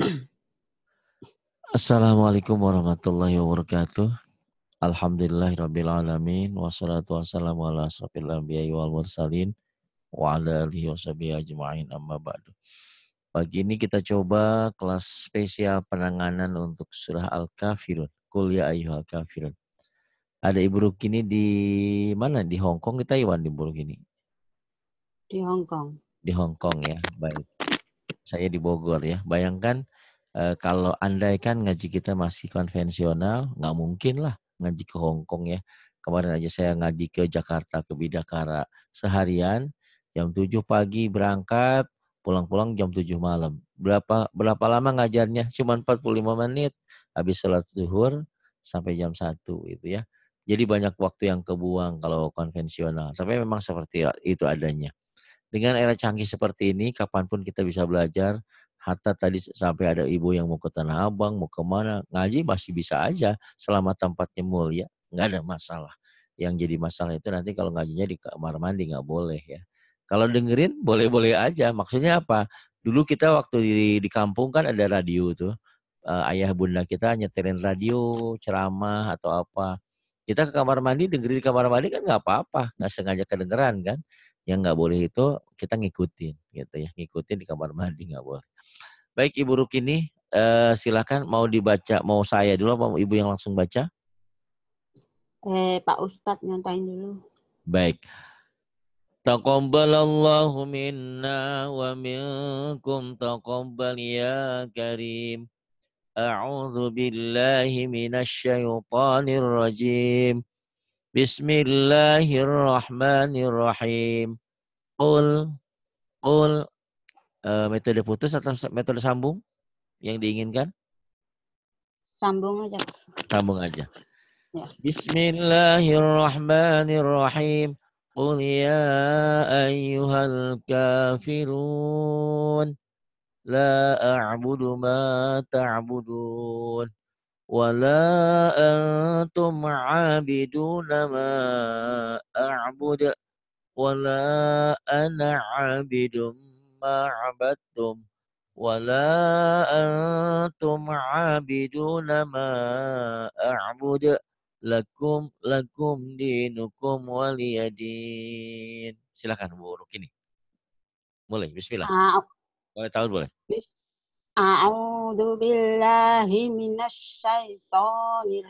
Assalamualaikum warahmatullahi wabarakatuh. Alhamdulillahirrabbilalamin. Wassalatu wassalamu ala asrafil wabarakatuh. wal mursalin. Wa ala alihi wa ajma'in amma ba'du. Pagi ini kita coba kelas spesial penanganan untuk surah Al-Kafirun. Kuliah ya al kafirun. Ada Ibu Rukini di mana? Di Hong Kong di Taiwan di Ibu Rukini? Di Hong Kong. Di Hong Kong ya, baik saya di Bogor ya. Bayangkan eh, kalau andaikan ngaji kita masih konvensional, nggak mungkin lah ngaji ke Hong Kong ya. Kemarin aja saya ngaji ke Jakarta, ke Bidakara seharian, jam 7 pagi berangkat, pulang-pulang jam 7 malam. Berapa berapa lama ngajarnya? Cuma 45 menit habis sholat zuhur sampai jam 1 itu ya. Jadi banyak waktu yang kebuang kalau konvensional. Tapi memang seperti itu adanya. Dengan era canggih seperti ini, kapanpun kita bisa belajar, Hatta tadi sampai ada ibu yang mau ke Tanah Abang, mau kemana, ngaji masih bisa aja selama tempatnya mulia, nggak ada masalah. Yang jadi masalah itu nanti kalau ngajinya di kamar mandi nggak boleh ya. Kalau dengerin boleh-boleh aja, maksudnya apa? Dulu kita waktu di, di kampung kan ada radio tuh, eh, ayah bunda kita nyetirin radio, ceramah atau apa. Kita ke kamar mandi, dengerin di kamar mandi kan nggak apa-apa, nggak sengaja kedengeran kan. Yang nggak boleh itu kita ngikutin gitu ya, ngikutin di kamar mandi nggak boleh. Baik Ibu Rukini, eh, silakan mau dibaca, mau saya dulu mau Ibu yang langsung baca? Eh, Pak Ustadz nyantain dulu. Baik. Taqabbalallahu minna wa minkum taqabbal ya karim. A'udzu billahi minasy syaithanir rajim. Bismillahirrahmanirrahim. Ul, ul E, eh, metode putus atau metode sambung yang diinginkan? Sambung aja. Sambung aja. Ya. Bismillahirrahmanirrahim. Qul ya ayyuhal kafirun la a'budu ma ta'budun. ولا أنتم عابدون ما أعبد ولا أنا عابد ما عبدتم ولا أنتم عابدون ما أعبد لكم لكم دينكم dinukum waliyadin. Silakan Bu Rukini. Mulai bismillah. boleh tahu boleh. A'udhu billahi minas syaitonir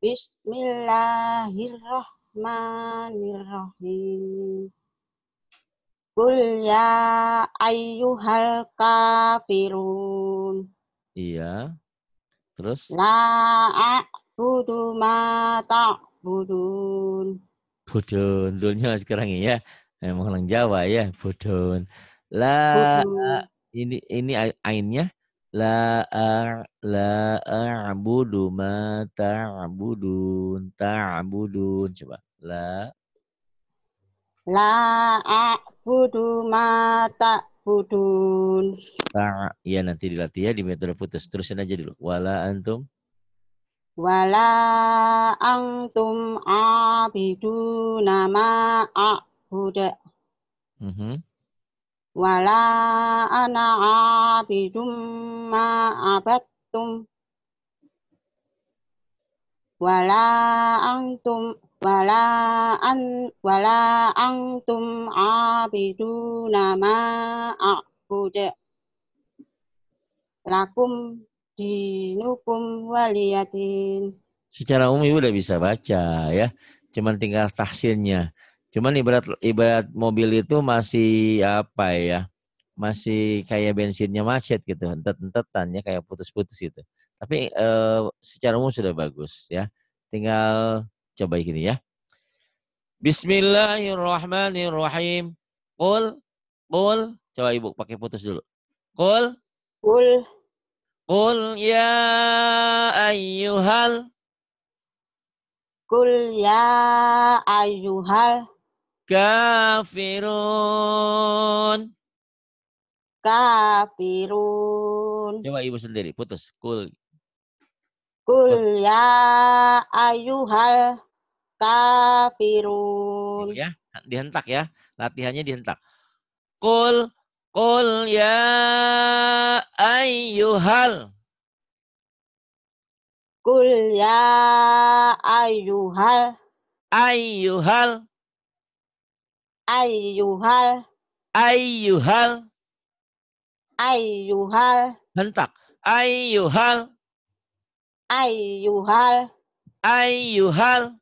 Bismillahirrahmanirrahim. Kul ya ayyuhal kafirun. Iya. Terus? La a'budu ma ta'budun. Budun. Dulunya sekarang ya. Emang orang Jawa ya. Budun. La Budun ini ini ainnya la ar, la a'budu ma ta'budun ta'budun coba la la a'budu ma ta'budun ta ya nanti dilatih ya di metode putus terusin aja dulu wala antum wala antum abiduna ma a'budu mm -hmm wala ana abidum ma abattum wala antum wala an wala antum abiduna ma a'bud lakum dinukum waliyatin secara umum ibu udah bisa baca ya cuman tinggal tahsinnya Cuman ibarat ibarat mobil itu masih apa ya? Masih kayak bensinnya macet gitu, entet-entetan ya kayak putus-putus gitu. Tapi eh, secara umum sudah bagus ya. Tinggal coba gini ya. Bismillahirrahmanirrahim. Kul, kul. coba Ibu pakai putus dulu. Kul. Kul. Kul ya ayyuhal Kul ya ayyuhal kafirun. Kafirun. Coba ibu sendiri, putus. Kul. Kul ya ayuhal kafirun. Ya, dihentak ya. Latihannya dihentak. Kul Kul ya ayuhal, Kul ya ayuhal, ayuhal. Ayyuhal. Ayyuhal. Ayyuhal. Hentak. Ayyuhal. Ayyuhal. Ayyuhal.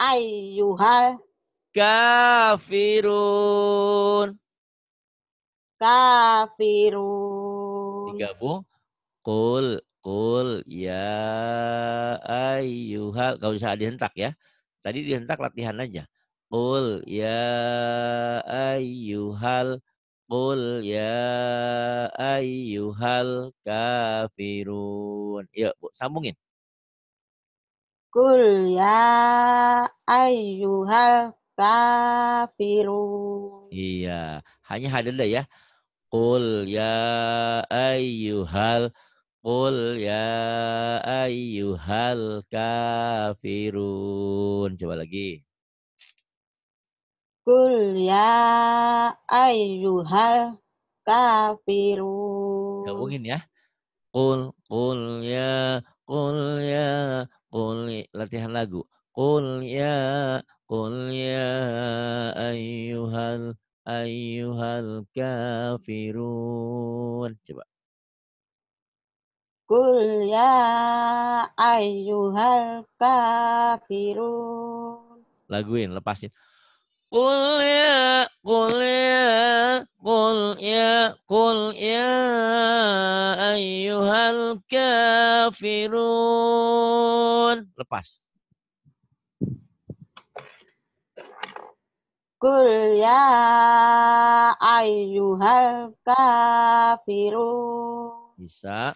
Ayyuhal. Kafirun. Kafirun. Digabung. Kul. Kul. Ya ayyuhal. Gak usah dihentak ya. Tadi dihentak latihan aja. Qul ya ayyuhal Qul ya ayyuhal kafirun. Yuk, Bu, sambungin. Qul ya ayyuhal kafirun. Iya, hanya hadir ya. Qul ya ayyuhal Qul ya ayyuhal kafirun. Coba lagi. Kul ya ayyuhal kafirun. Gabungin ya. Kul, kul ya, kul ya, kul ya. latihan lagu. Kul ya, kul ya ayyuhal ayyuhal kafirun. Coba. Kul ya ayyuhal kafirun. Laguin, lepasin. Kul ya, kul ya, kul ya, kul ya ayyuhal kafirun. Lepas. Kul ya ayyuhal kafirun. Bisa.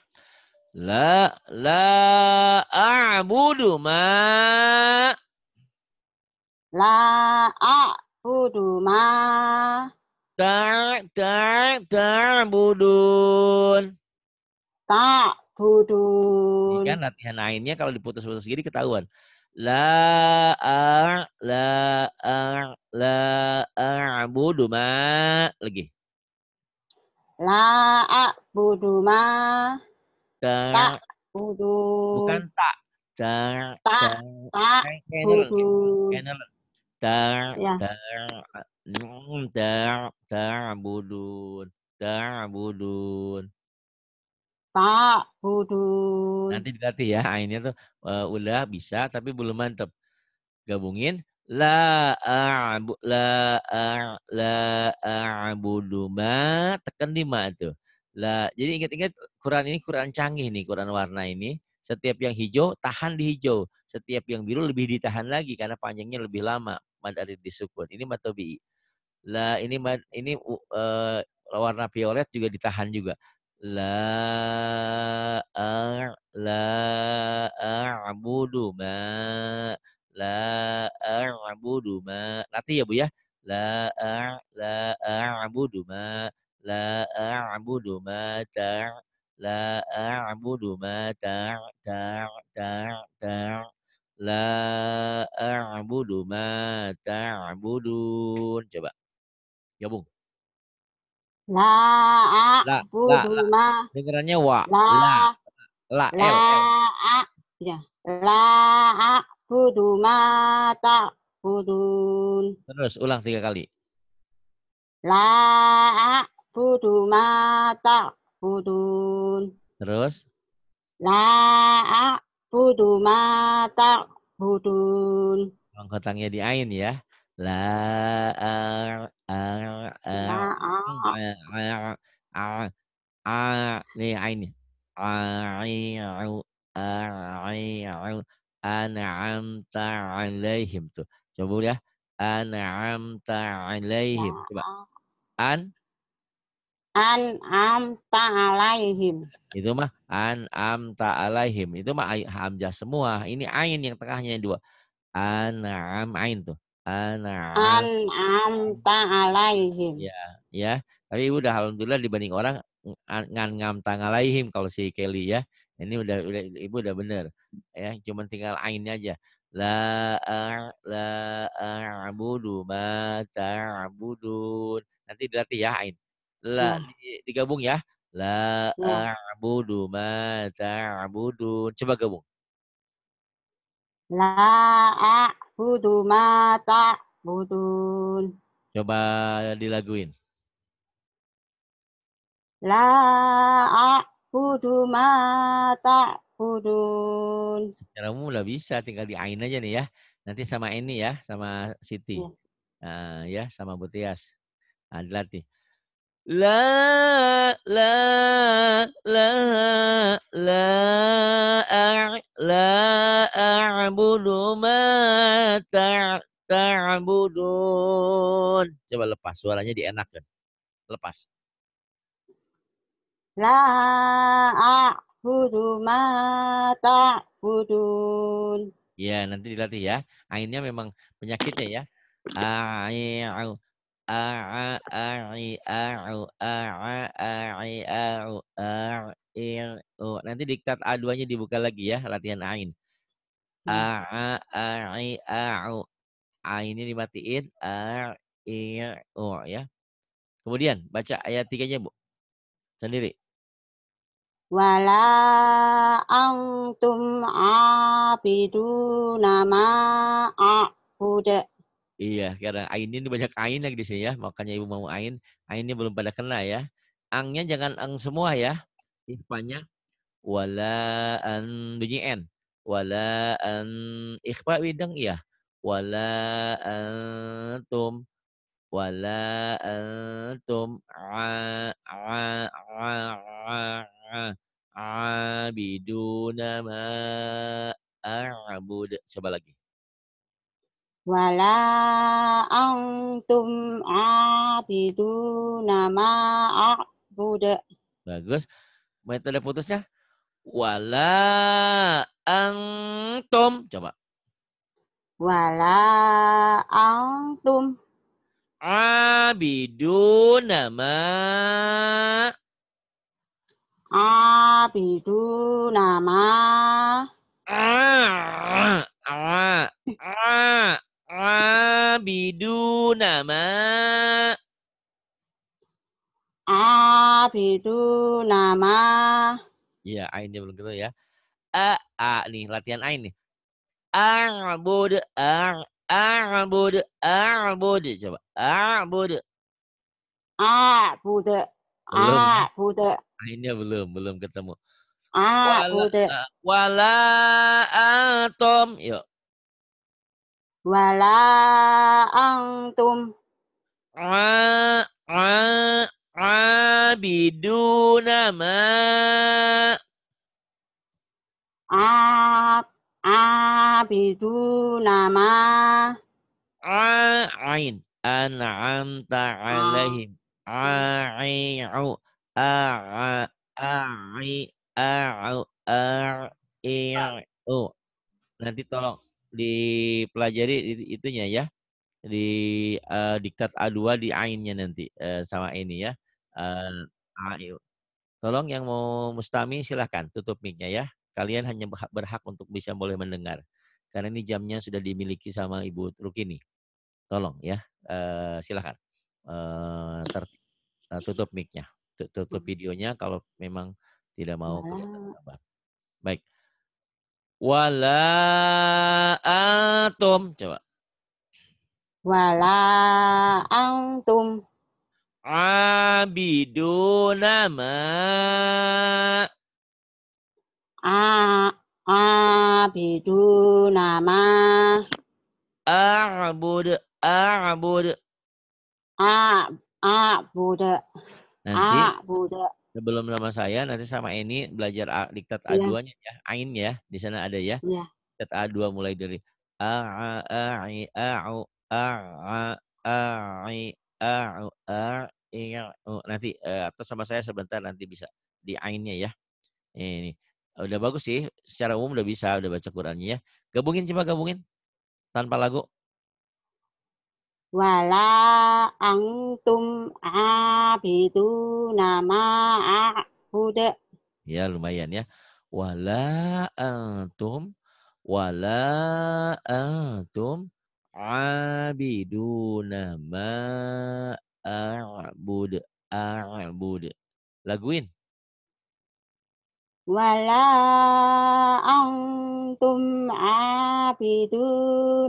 La la a'budu ma La budu ma tak tak tak budun tak budun kan latihan lainnya kalau diputus-putus gini ketahuan la a la a la budu ma lagi la budu ma tak budun bukan tak tak tak tak budun Tar, tar, ya. tar, ta'budun, ta'budun. Ta'budun. Nanti dilatih ya, ini tuh uh, udah bisa tapi belum mantep. Gabungin la a'bu la a, la a'budu ma tekan di ma tuh. La, jadi ingat-ingat Quran ini Quran canggih nih, Quran warna ini. Setiap yang hijau, tahan di hijau. Setiap yang biru lebih ditahan lagi karena panjangnya lebih lama. Mad disukun. Ini mad La ini mad, ini uh, warna violet juga ditahan juga. La a, er, la er, a'budu ma la er, a'budu ma. Nanti ya Bu ya. La a, la a'budu ma la a'budu ma ta La a'budu ma ta' ta' ta' ta' La a'budu ma Coba. Gabung. La a'budu ma. Dengarannya wa. La. La. La. La. A. Iya. Terus ulang tiga kali. La a'budu ma Budun Terus? La a'budu ma ta'budun. Pengkotangnya di ain ya. La a a a a a nih ain. a a a 'alaihim a Coba ya. An'amta 'alaihim. Coba. An an am alaihim. Itu mah an am alaihim. Itu mah hamzah semua. Ini ain yang tengahnya dua. An am ain tuh. An am, am ta'alaihim. Ya, ya. Tapi ibu udah alhamdulillah dibanding orang ngan ngam ta alaihim kalau si Kelly ya. Ini udah, udah ibu udah bener. Ya, cuman tinggal ainnya aja. La la a'budu ma ta'budun. Nanti dilatih ya ain la iya. digabung ya. La a'budu iya. ma ta'budun. Coba gabung. La a'budu ma ta'budun. Coba dilaguin. La a'budu ma ta'budun. cara umum udah bisa, tinggal di ain aja nih ya. Nanti sama ini ya, sama Siti. Ya, ya sama Butias. Dilatih. La la la la la a'budu ma ta'budun. Coba lepas suaranya dienakkan. Lepas. La a'budu ma ta'budun. Ya, nanti dilatih ya. Akhirnya memang penyakitnya ya. A'budu أع أعي أعو Nanti diktat A2-nya dibuka lagi ya, latihan Ain. A'a a'i a'u. Ainnya dimatiin. A'ir U ya. Kemudian baca ayat tiganya Bu. Sendiri. Wala antum nama ma'abudah Iya, karena ainnya ini banyak ain lagi di sini ya. Makanya ibu mau ain, ainnya belum pada kena ya. Angnya jangan ang semua ya. Ikhfanya wala an bunyi n. Wala an ikhfa widang iya. Wala antum wala antum a a a a abiduna ma a'bud. Coba lagi wala antum abiduna ma a'budu. Bagus. Metode putusnya wala tum coba. Wala antum abiduna ma abiduna ma a a a Abidu nama Abidu nama. Ya, ainnya belum ketemu ya. A, a nih latihan ain nih. A'budu, a'budu, abud Coba. abud A'budu. abud Ainnya belum, belum ketemu. A'budu. Wala, wala atom. Yuk wala antum a a abiduna ma a abiduna ma a ain an'amta alaihim a'i'u a'i a'u a'i'u nanti tolong dipelajari itunya ya di uh, eh, diktat A2 di ainnya nanti uh, sama ini ya. Uh, Tolong yang mau mustami silahkan tutup mic-nya ya. Kalian hanya berhak untuk bisa boleh mendengar. Karena ini jamnya sudah dimiliki sama Ibu Rukini. Tolong ya, uh, silahkan. Uh, uh, tutup mic-nya. Tutup hmm. videonya kalau memang tidak mau kelihatan nah. Baik. Wala antum. Coba. Wala antum. Abiduna ma. A abiduna ma. A'bud. A'bud. A'bud. A'bud. A'bud sebelum nama saya nanti sama ini belajar A, diktat A2-nya iya. ya. Ain ya. Di sana ada ya. ya. Diktat A2 mulai dari a a a i a u a a a i a u a i u nanti eh, atau sama saya sebentar nanti bisa di nya ya. Ini udah bagus sih secara umum udah bisa udah baca Qurannya ya. Gabungin coba gabungin tanpa lagu wala antum abidu nama a'bud. Ya lumayan ya. Wala antum wala antum abidu nama a'bud a'bud. Laguin. Wala antum abidu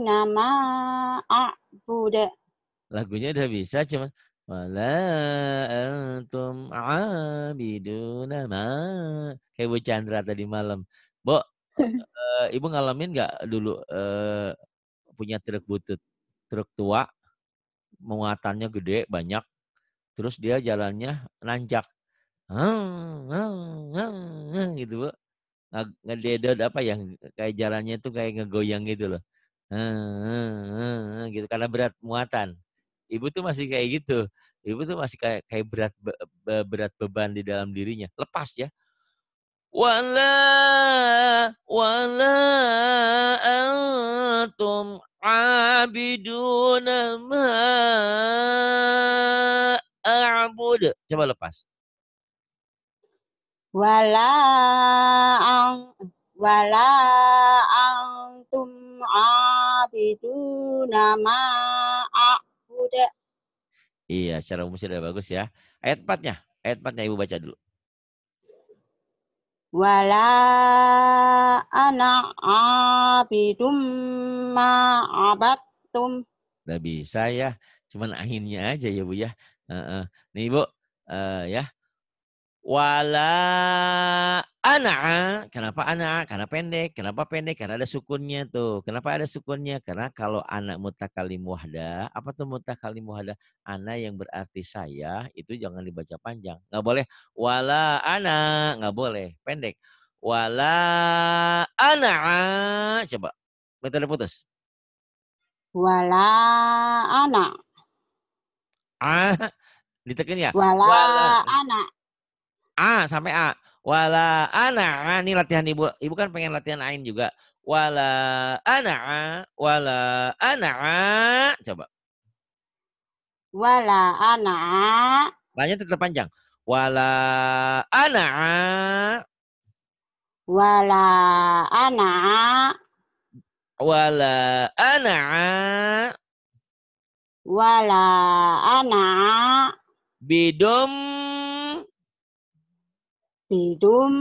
nama a'bud udah Lagunya udah bisa cuman wala antum abiduna ma kayak Bu Chandra tadi malam. Bo, eh, Ibu ngalamin nggak dulu eh, punya truk butut, truk tua, muatannya gede banyak, terus dia jalannya nanjak, gitu bu, ngededot apa yang kayak jalannya tuh kayak ngegoyang gitu loh gitu karena berat muatan. Ibu tuh masih kayak gitu. Ibu tuh masih kayak kayak berat be, berat beban di dalam dirinya. Lepas ya. Wala wala antum abiduna ma a'bud. Coba lepas. Wala ang wala antum abiduna nama ma'a'budu. Iya, secara umum sudah bagus ya. Ayat 4-nya, ayat 4-nya Ibu baca dulu. Wala ana abidum ma'abattum. Udah bisa ya, cuman akhirnya aja ya Bu ya. Uh -uh. Nih Bu, uh, ya. Wala Anak, kenapa anak? Karena pendek. Kenapa pendek? Karena ada sukunnya tuh. Kenapa ada sukunnya? Karena kalau anak mutakalim wahda, apa tuh mutakalim wahda? Anak yang berarti saya, itu jangan dibaca panjang. Nggak boleh wala anak, nggak boleh. Pendek. Wala anak, Coba, metode putus. Wala anak. Ah, ditekin ya? Wala, wala. ana. A sampai A. Wala ana, ah, ini latihan ibu. Ibu kan pengen latihan ain juga. Wala ana, wala ana. Coba. Wala ana. lainnya tetap panjang. Wala ana. Wala ana. Wala ana. Wala ana. Bidom Bidum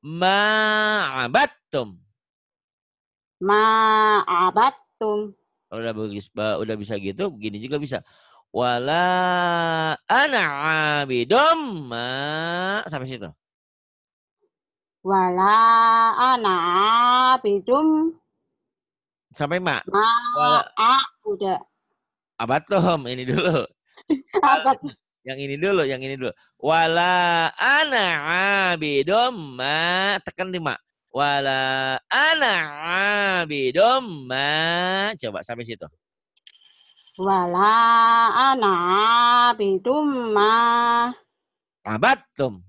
ma'abattum. Ma'abattum. Kalau udah bagus, udah bisa gitu, begini juga bisa. Wala ana abidum ma sampai situ. Wala ana abidum sampai ma. Ma Wala. a udah. Abatum ini dulu. Abatum. Yang ini dulu, yang ini dulu. Wala ana abidum ma tekan lima. Wala ana abidum ma coba sampai situ. Wala ana abidum ma Abatum.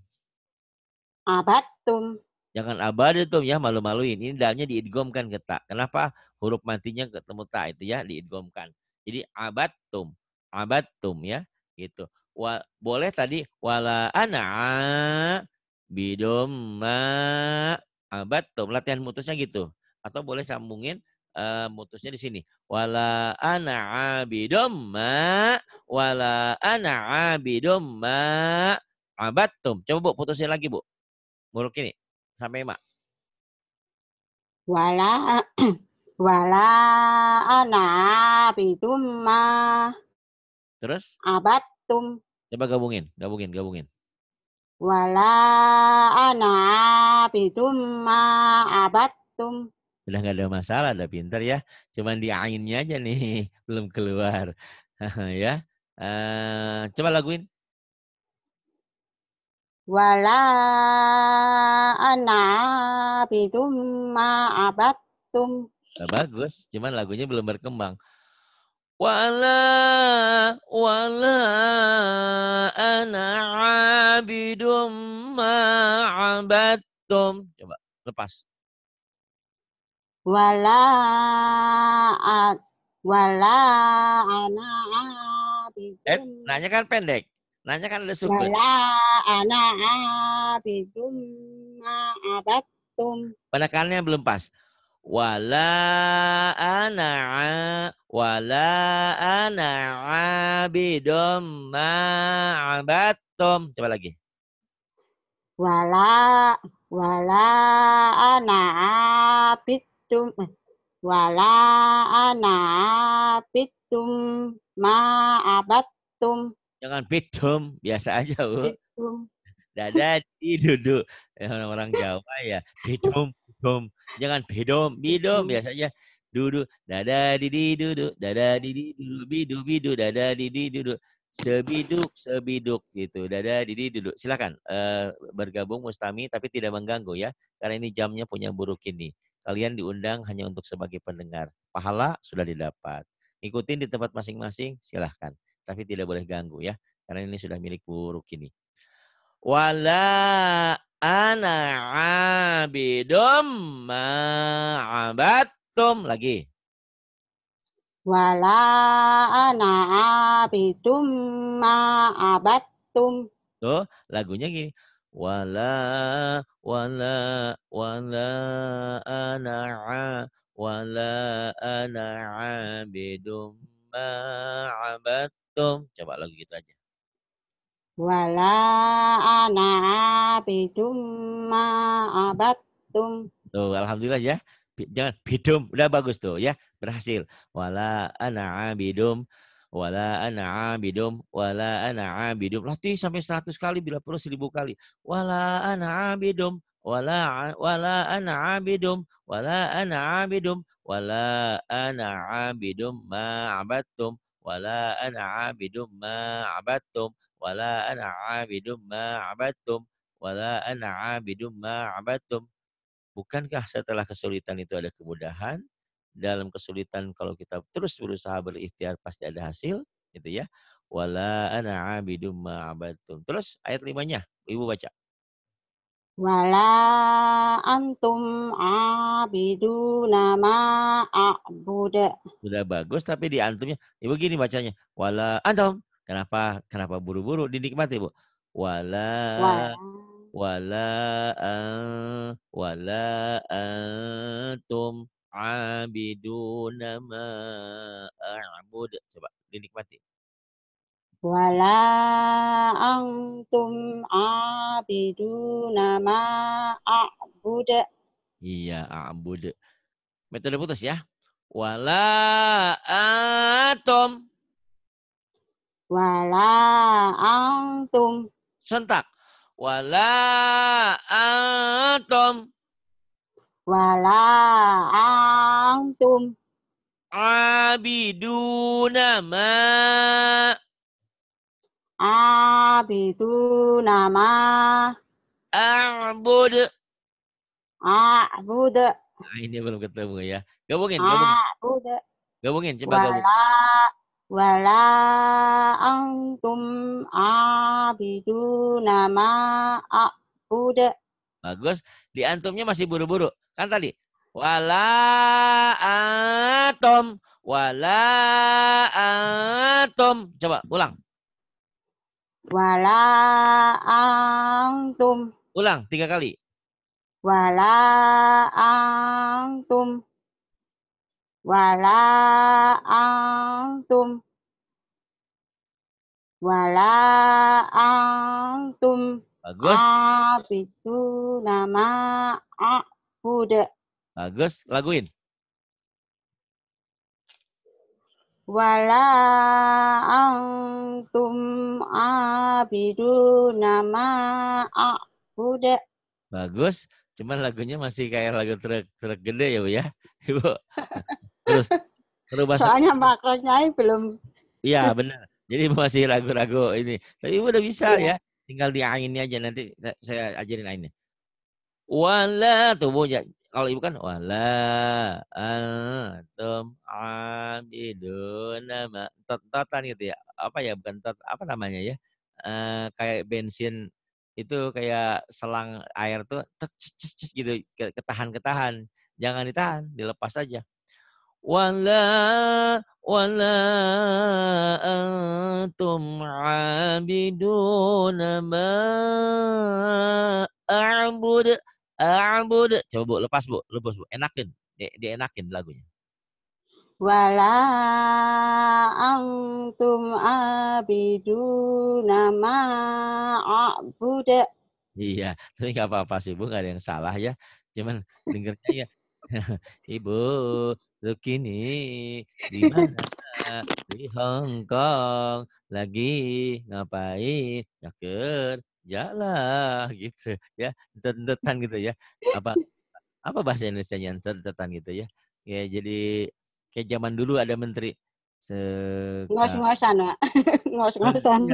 tum. Jangan itu ya malu-maluin. Ini dalamnya diidgomkan ke tak. Kenapa huruf matinya ketemu tak itu ya diidgomkan. Jadi abatum. tum ya gitu wa, boleh tadi wala ana bidomma abatum latihan mutusnya gitu atau boleh sambungin uh, mutusnya di sini wala ana bidomma wala ana bidomma abatum coba Bu putusin lagi Bu muruk ini sampai mak wala wala ana bidumma terus abatum Coba gabungin, gabungin, gabungin. Wala ana bidum ma abattum. Udah nggak ada masalah, udah pinter ya. Cuman di ainnya aja nih, belum keluar. ya. Uh, coba laguin. Wala ana bidum ma abattum. Nah, bagus, cuman lagunya belum berkembang wala wala ana abidum ma abadtum coba lepas wala wala ana eh, abidum eh nanya kan pendek nanya kan ada sukun wala ana abidum ma abadtum penekannya belum pas wala ana wala ana abidum ma abattum coba lagi wala wala ana abidum wala ana abidum ma abattum jangan bidum biasa aja bu dada duduk orang Jawa ya bidum Dom. Jangan bidom, bidom biasanya dudu dada didi dudu dada didi dudu bidu bidu dada didi dudu sebiduk sebiduk gitu dada didi dudu silakan uh, bergabung Mustami tapi tidak mengganggu ya karena ini jamnya punya buruk ini kalian diundang hanya untuk sebagai pendengar pahala sudah didapat ikutin di tempat masing-masing silahkan tapi tidak boleh ganggu ya karena ini sudah milik buruk ini wala Ana abidum ma'abattum. Lagi. Wala ana abidum ma'abattum. Tuh, lagunya gini. Wala, wala, wala ana wala ana abidum ma'abattum. Coba lagu gitu aja wala ana bidum ma abattum. Tuh, alhamdulillah ya. Jangan bidum, udah bagus tuh ya, berhasil. Wala ana abidum wala ana abidum wala ana abidum latih sampai 100 kali bila perlu 1000 kali wala ana abidum wala wala ana abidum wala ana abidum wala ana abidum ma abattum wala ana abidum ma abattum wala ana abidum ma abadtum wala ana abidum ma abadtum bukankah setelah kesulitan itu ada kemudahan dalam kesulitan kalau kita terus berusaha berikhtiar pasti ada hasil gitu ya wala ana abidum ma abadtum terus ayat limanya ibu baca wala antum abidu nama a'bud. Sudah bagus tapi di antumnya ibu ya gini bacanya. Wala antum Kenapa kenapa buru-buru? Dinikmati, Bu. Wala wala eh, wala antum abiduna ma a'bud. Coba dinikmati. Wala antum abiduna ma a'bud. Iya, a'bud. Metode putus ya. Wala antum. Wala antum. Sentak. Wala antum. Wala antum. Abiduna ma. Abiduna ma. A'bud. A'bud. Nah, ini belum ketemu ya. Gabungin, gabungin. A'bud. Gabungin, coba gabungin. Wala wala antum abiduna ma a'bud. Bagus. Di antumnya masih buru-buru. Kan tadi wala atom wala atom. Coba ulang. Wala antum. Ulang tiga kali. Wala antum wala antum wala antum bagus itu nama a'budu bagus laguin wala antum abidu nama aku a'budu bagus cuman lagunya masih kayak lagu truk truk gede ya bu ya ibu terus rubah soalnya makronya belum iya benar jadi masih ragu-ragu ini tapi udah bisa iya. ya, tinggal di ini aja nanti saya ajarin ainnya wala tubuh kalau ibu kan wala antum abiduna ma totan gitu ya apa ya bukan tot apa namanya ya eh, kayak bensin itu kayak selang air tuh cet, cet, cet, gitu ketahan ketahan jangan ditahan dilepas aja Wala wala antum abiduna ma a'bud a'bud coba bu lepas bu lepas bu enakin di, dienakin lagunya wala antum abiduna ma a'bud iya tapi nggak apa-apa sih bu nggak ada yang salah ya cuman dengernya ya Ibu, ini di mana? Di Hong Kong lagi ngapain? Ya lah gitu ya. Tentetan gitu ya. Apa apa bahasa Indonesia yang tentetan gitu ya. Ya jadi kayak zaman dulu ada menteri ngos-ngosan, Pak. Iya. ngos-ngosan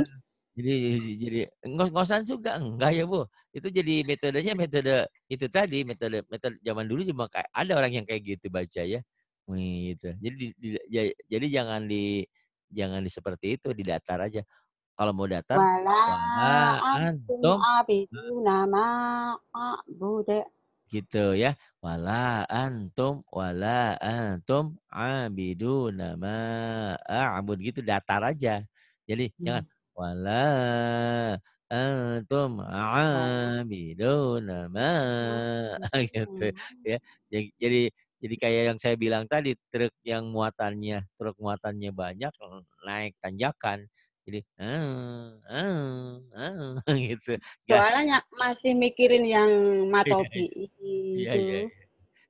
jadi jadi ngos ngosan juga enggak ya bu itu jadi metodenya metode itu tadi metode metode zaman dulu cuma kayak ada orang yang kayak gitu baca ya Wih, gitu jadi di, di, ya, jadi jangan di jangan di seperti itu di datar aja kalau mau datar gitu ya wala antum wala antum abidu nama abud gitu datar aja jadi hmm. jangan wala antum aabiduna ma gitu ya jadi jadi kayak yang saya bilang tadi truk yang muatannya truk muatannya banyak naik tanjakan jadi ah, ah, ah, gitu soalnya masih mikirin yang matopi iya, iya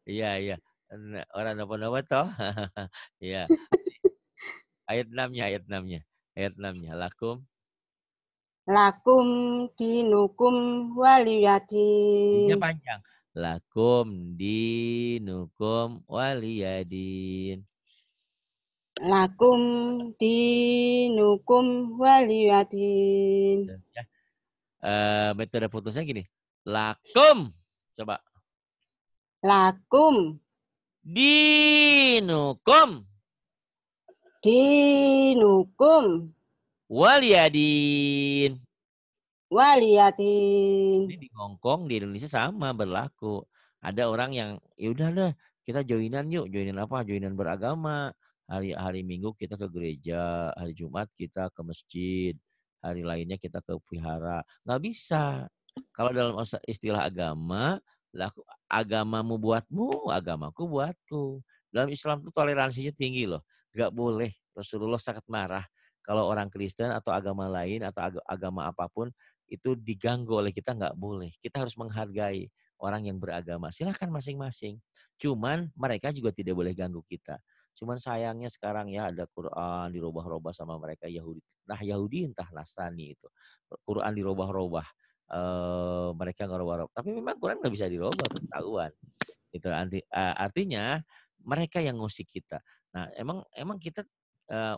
iya iya iya orang apa nopo toh iya ayat enamnya ayat enamnya ayat enamnya lakum Lakum dinukum waliyadin. Ini panjang. Lakum dinukum waliyadin. Lakum dinukum waliyadin. Ya. Uh, eh, metode putusnya gini. Lakum. Coba. Lakum. Dinukum. Dinukum. Waliyadin. Waliyadin. Ini di Hong Kong, di Indonesia sama berlaku. Ada orang yang ya kita joinan yuk, joinan apa? Joinan beragama. Hari hari Minggu kita ke gereja, hari Jumat kita ke masjid, hari lainnya kita ke vihara. Nggak bisa. Kalau dalam istilah agama, laku, agamamu buatmu, agamaku buatku. Dalam Islam itu toleransinya tinggi loh. Nggak boleh. Rasulullah sangat marah kalau orang Kristen atau agama lain atau ag agama apapun itu diganggu oleh kita nggak boleh. Kita harus menghargai orang yang beragama. Silahkan masing-masing. Cuman mereka juga tidak boleh ganggu kita. Cuman sayangnya sekarang ya ada Quran dirubah-rubah sama mereka Yahudi. Nah Yahudi entah Nasrani itu. Quran dirubah-rubah. E, mereka ngerubah-rubah. Tapi memang Quran nggak bisa dirubah, ketahuan. Itu eh, artinya mereka yang ngusik kita. Nah emang emang kita eh,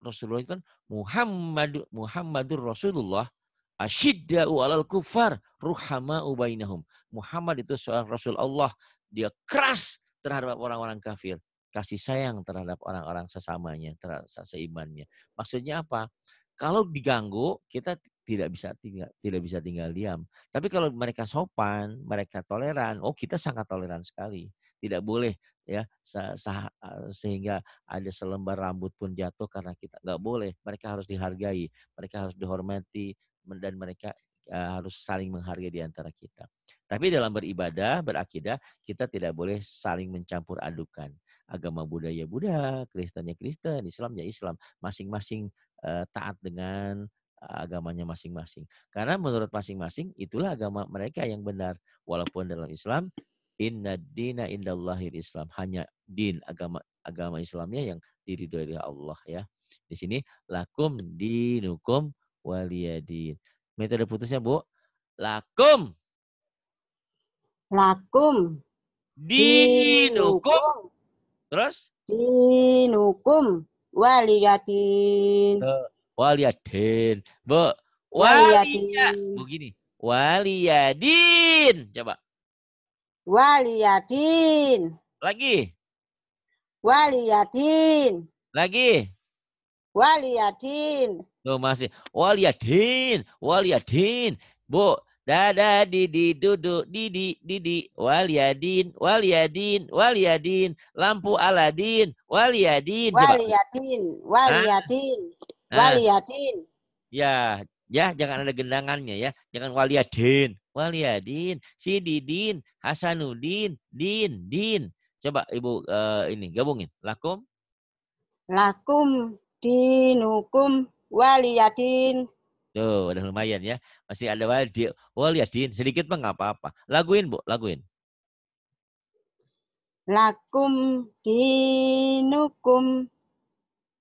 Rasulullah itu kan Muhammad Muhammadur Rasulullah asyidda'u alal kufar ruhama ubainahum. Muhammad itu seorang Rasul Allah. Dia keras terhadap orang-orang kafir. Kasih sayang terhadap orang-orang sesamanya, terhadap seimannya. Maksudnya apa? Kalau diganggu, kita tidak bisa tinggal, tidak bisa tinggal diam. Tapi kalau mereka sopan, mereka toleran, oh kita sangat toleran sekali tidak boleh ya sehingga ada selembar rambut pun jatuh karena kita nggak boleh mereka harus dihargai mereka harus dihormati dan mereka e, harus saling menghargai di antara kita. Tapi dalam beribadah, berakidah, kita tidak boleh saling mencampur adukan. Agama budaya Buddha, ya Kristen, Islamnya Islam, masing-masing e, taat dengan e, agamanya masing-masing. Karena menurut masing-masing itulah agama mereka yang benar. Walaupun dalam Islam Inna dina indallahil Islam. Hanya din agama agama Islamnya yang diridhoi oleh Allah ya. Di sini lakum dinukum waliyadin. Metode putusnya Bu. Lakum. Lakum. Dinukum. Terus? Dinukum waliyadin waliyadin Bu. waliyadin Begini. Waliyadin. Coba. Waliyadin. Lagi. Waliyadin. Lagi. Waliyadin. Tuh masih. Waliyadin. Waliyadin. Bu. Dada didi duduk didi didi waliyadin waliyadin waliyadin lampu aladin waliyadin waliyadin waliyadin waliyadin ya ya jangan ada gendangannya ya jangan waliyadin Waliyadin, si Hasanuddin, Din, Din. Coba Ibu uh, ini gabungin. Lakum Lakum dinukum waliyadin. Tuh, udah lumayan ya. Masih ada wali, waliyadin. Sedikit mah nggak apa-apa. Laguin, Bu. Laguin. Lakum dinukum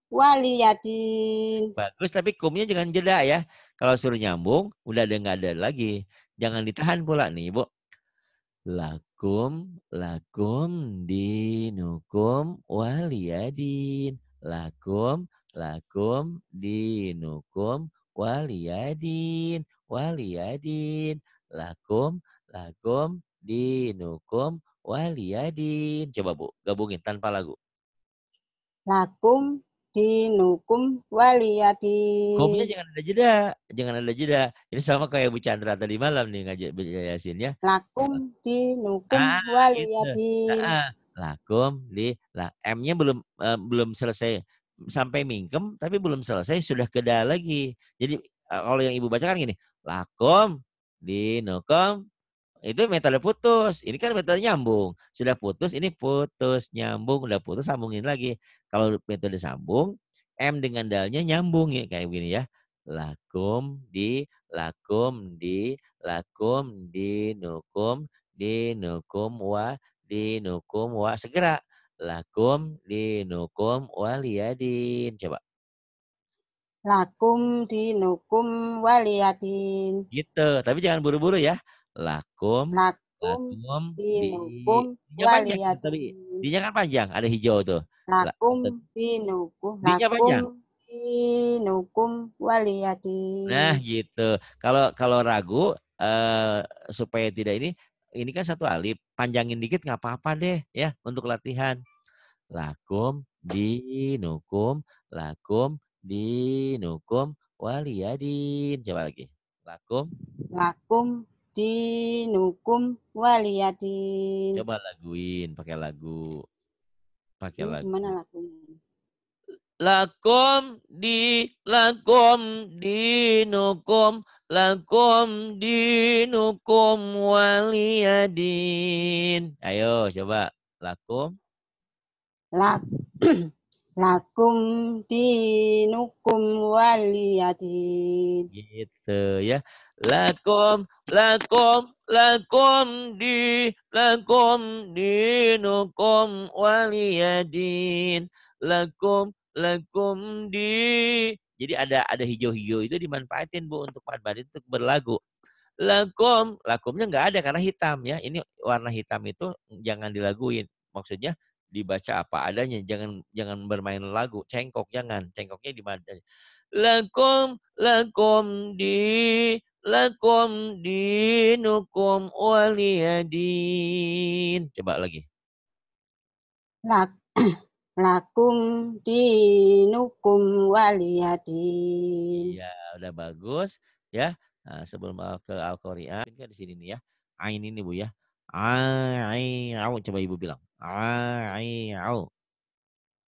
waliyadin. Bagus, tapi kumnya jangan jeda ya. Kalau suruh nyambung, udah ada nggak ada lagi. Jangan ditahan pula nih, Bu. Lakum, lakum dinukum waliyadin. Lakum, lakum dinukum waliyadin. Waliyadin. Lakum, lakum dinukum waliyadin. Coba Bu, gabungin tanpa lagu. Lakum di dinukum waliyati. Komnya jangan ada jeda, jangan ada jeda. Ini sama kayak Bu Chandra tadi malam nih ngajak Bu Yasin ya. Lakum dinukum ah, gitu. waliyati. Nah, lakum di lah M-nya belum uh, belum selesai sampai mingkem tapi belum selesai sudah keda lagi. Jadi uh, kalau yang Ibu bacakan gini, lakum di nukum itu metode putus. Ini kan metode nyambung. Sudah putus, ini putus, nyambung, udah putus, sambungin lagi. Kalau metode sambung, M dengan dalnya nyambung ya kayak gini ya. Lakum di, lakum di, lakum di, nukum di, nukum wa, di, nukum wa. Segera. Lakum di, nukum waliyadin. Coba. Lakum di, nukum waliyadin. Gitu. Tapi jangan buru-buru ya. Lakum lakum lakum dinukum di, waliyad. dinya kan panjang, ada hijau tuh. Lakum dinukum dinya panjang. Dinukum waliyadi. Nah, gitu. Kalau kalau ragu eh, supaya tidak ini ini kan satu alif, panjangin dikit nggak apa-apa deh ya untuk latihan. Lakum dinukum lakum dinukum waliyadin. Coba lagi. Lakum lakum dinukum waliyadin. Coba laguin pakai lagu. Pakai lagu. Gimana lagunya? Lakum di lakum dinukum lakum dinukum waliyadin. Ayo coba lakum. Lak Lakum dinukum waliyadin. Gitu ya. Lakum, lakum, lakum di, lakum dinukum waliyadin. Lakum, lakum di. Jadi ada ada hijau-hijau itu dimanfaatin Bu untuk badan untuk berlagu. Lakum, lakumnya enggak ada karena hitam ya. Ini warna hitam itu jangan dilaguin. Maksudnya dibaca apa adanya jangan jangan bermain lagu cengkok jangan cengkoknya di mana lakum lakum di lakum nukum waliyadin coba lagi Lak, lakum di nukum waliyadin ya udah bagus ya nah, sebelum eh, ke al-qari'ah kan di sini nih ya ain ini bu ya A, A'au. Coba ibu bilang. A, A'au.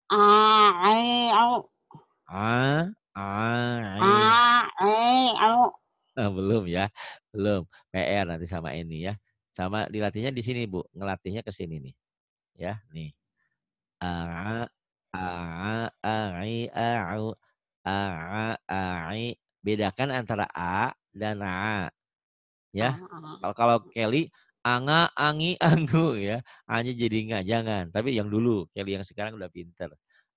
A'au. A'au. Belum ya. Belum. PR nanti sama ini ya. Sama dilatihnya di sini, Bu. Ngelatihnya ke sini nih. Ya, nih. A, a, a, a'i A, a, i bedakan antara a dan a ya ah, ah. kalau kalau Kelly anga, angi, angu ya. Hanya jadi nga, jangan. Tapi yang dulu, kali yang sekarang udah pinter.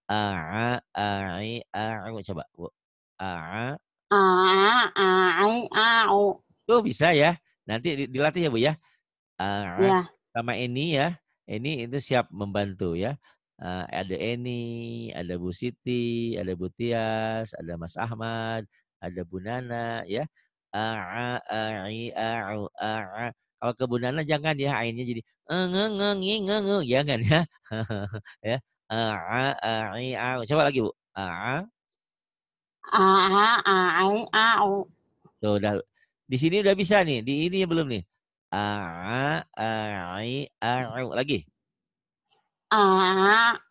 A, a, i, a, coba. Bu. A, a, a, i, a, u. Tuh oh, bisa ya. Nanti dilatih ya Bu ya. A, ya. sama ini ya. Ini itu siap membantu ya. Uh, ada Eni, ada Bu Siti, ada Bu Tias, ada Mas Ahmad, ada Bu Nana ya. A, a, i, a, u, a, a. Kalau kebunana jangan ya ainnya jadi nge nge jangan ya. Kan ya. ya a a i a. Coba lagi, Bu. A a a a i a u. Tuh dah Di sini udah bisa nih. Di ini belum nih. A a i a u. Lagi. A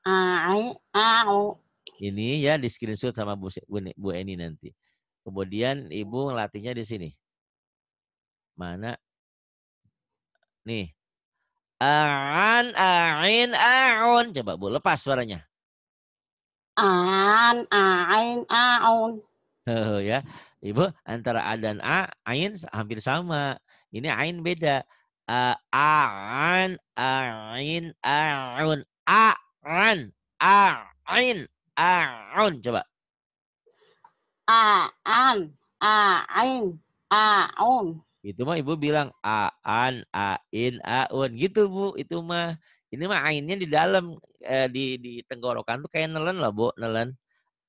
a i a u. Ini ya di screenshot sama Bu Bu Eni nanti. Kemudian Ibu latihnya di sini. Mana Nih. A'an, a'in, a'un. Coba Bu, lepas suaranya. A'an, a'in, a'un. Oh, ya. Ibu, antara A dan A, Ain hampir sama. Ini Ain beda. A'an, a'in, a'un. A'an, a'in, a'un. Coba. A'an, a'in, a'un. Itu mah ibu bilang aan, ain, aun. Gitu bu, itu mah. Ini mah ainnya di dalam, eh, di, di tenggorokan tuh kayak nelen lah bu, nelen.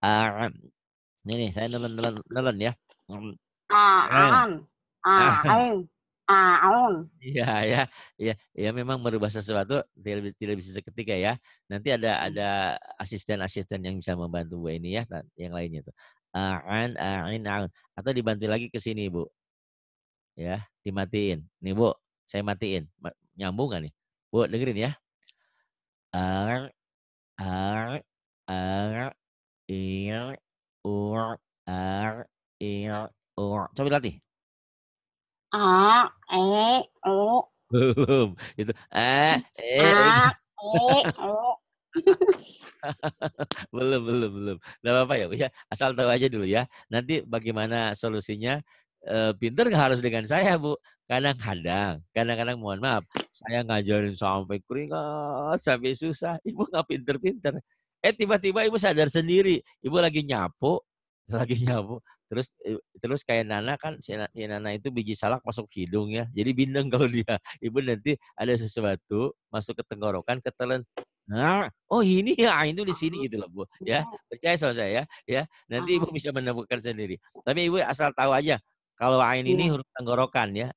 Aan. Ini nih, saya nelen, nelen, nelen ya. Aan, ain. Aun. Iya, ya, ya, ya memang merubah sesuatu tidak, tidak bisa seketika ya. Nanti ada ada asisten-asisten yang bisa membantu bu ini ya, nah, yang lainnya tuh. Aan, ain, aun. Atau dibantu lagi ke sini bu ya dimatiin nih bu saya matiin nyambung gak nih bu dengerin ya r r r ir ur r ir ur coba latih. a e u belum itu a e u e, belum belum belum nggak apa-apa ya bu ya asal tahu aja dulu ya nanti bagaimana solusinya Eh, pinter nggak harus dengan saya bu kadang-kadang kadang-kadang mohon maaf saya ngajarin sampai keringat sampai susah ibu nggak pinter-pinter eh tiba-tiba ibu sadar sendiri ibu lagi nyapu lagi nyapu terus terus kayak Nana kan si, Nana itu biji salak masuk hidung ya jadi bindeng kalau dia ibu nanti ada sesuatu masuk ke tenggorokan ketelan Nah, oh ini ya ah, itu di sini itu loh bu, ya percaya sama saya ya, ya nanti ibu bisa menemukan sendiri. Tapi ibu asal tahu aja, kalau ain ini iya. huruf tenggorokan ya.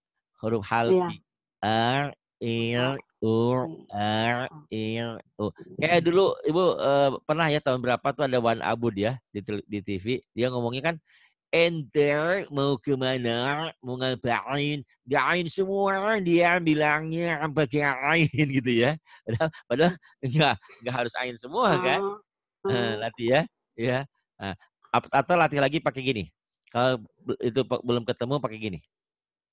Huruf halki. Iya. R, er, il, iya. ur, r, er, oh. il, u. Kayak dulu Ibu eh, pernah ya tahun berapa tuh ada Wan Abud ya di, TV. Dia ngomongnya kan enter mau kemana mau ngapain dain semua dia bilangnya pakai ain gitu ya padahal enggak enggak harus ain semua kan uh, latih ya ya uh, atau latih lagi pakai gini kalau itu belum ketemu pakai gini.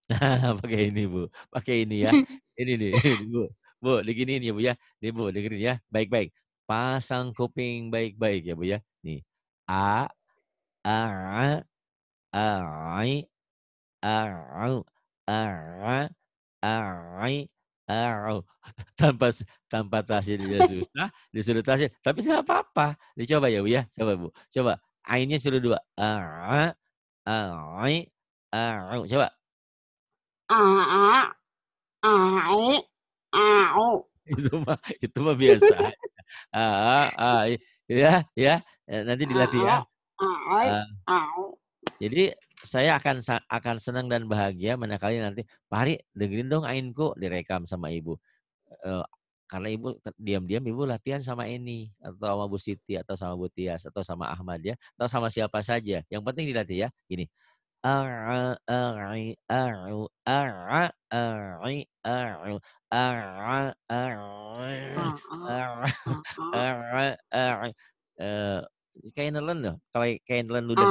pakai ini Bu. Pakai ini ya. Ini nih, Bu. Bu, diginiin ya Bu ya. Nih Bu, dengerin ya. Baik-baik. Pasang kuping baik-baik ya Bu ya. Nih. A a a i a a a i a tanpa tanpa tasir dia susah disuruh tasir tapi tidak apa-apa dicoba ya bu ya coba bu coba ainnya suruh dua a A'i, a'u. Coba. A'a, a'i, a'u. Itu mah itu mah biasa A'a, a'i. Ya, ya. Nanti dilatih ya. A'i, a'u. Jadi saya akan akan senang dan bahagia manakala nanti Pak Hari dengerin dong ainku direkam sama ibu. Eh, karena ibu diam-diam ibu latihan sama ini atau sama Bu Siti atau sama Bu Tias atau sama Ahmad ya atau sama siapa saja. Yang penting dilatih ya. Gini. Ara ari ara ari ara kayak nelen loh. Kalau kayak nelen udah.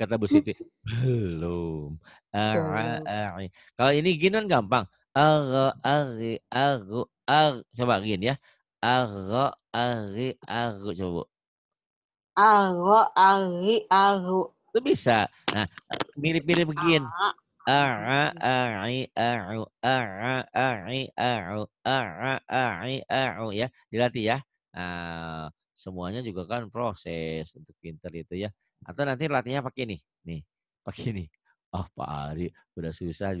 Kata Bu Siti, belum. Kalau ini gini kan gampang. Ar ari aru ar coba gini ya. Ar ari aru coba Bu. Ar ari aru. Itu bisa. Nah, mirip-mirip begin. ar ari aru ar ari aru ar ari aru ya. Dilatih ya. Nah, semuanya juga kan proses untuk pinter itu ya. Atau nanti latihnya pakai ini Nih, pakai ini Oh Pak Ari, udah susah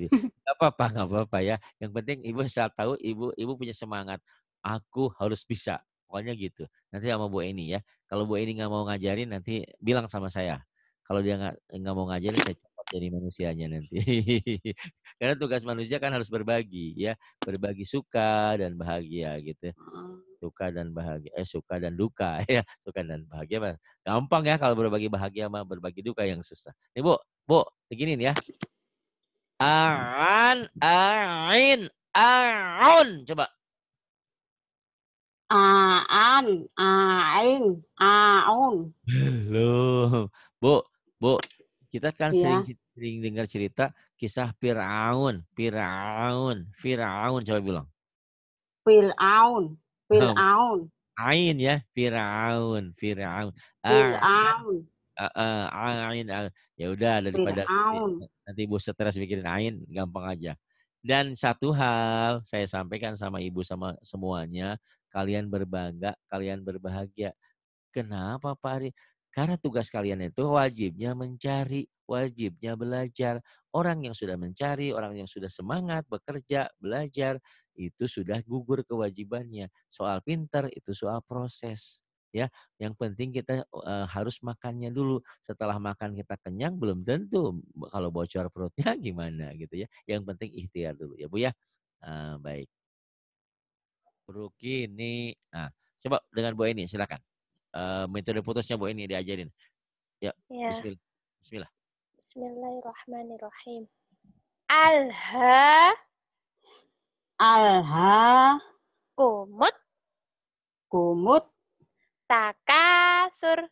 apa-apa, nggak apa-apa ya. Yang penting ibu saya tahu ibu ibu punya semangat. Aku harus bisa. Pokoknya gitu. Nanti sama Bu Eni ya. Kalau Bu Eni nggak mau ngajarin nanti bilang sama saya. Kalau dia nggak mau ngajarin saya copot jadi manusianya nanti. Karena tugas manusia kan harus berbagi ya, berbagi suka dan bahagia gitu. Hmm. Suka dan bahagia, eh suka dan duka ya, suka dan bahagia gampang ya kalau berbagi bahagia sama berbagi duka yang susah. Nih Bu, Bu, nih ya. A'an, a'in, a'un. Coba. A'an, a'in, a'un. Loh, Bu, Bu, kita kan ya. sering sering dengar cerita kisah Firaun, Firaun, Firaun coba bilang. Firaun, Firaun. Ain ya, Firaun, Firaun. Firaun ain ya udah daripada nanti, nanti ibu stres mikirin ain gampang aja. Dan satu hal saya sampaikan sama ibu sama semuanya, kalian berbangga, kalian berbahagia. Kenapa Pak Ari? Karena tugas kalian itu wajibnya mencari, wajibnya belajar. Orang yang sudah mencari, orang yang sudah semangat, bekerja, belajar, itu sudah gugur kewajibannya. Soal pinter itu soal proses ya yang penting kita e, harus makannya dulu setelah makan kita kenyang belum tentu kalau bocor perutnya gimana gitu ya yang penting ikhtiar dulu ya bu ya e, baik ini nah coba dengan bu ini silakan e, metode putusnya bu ini diajarin ya, ya. Bismillah Bismillahirrahmanirrahim Alha Alha Kumut Kumut Takasur.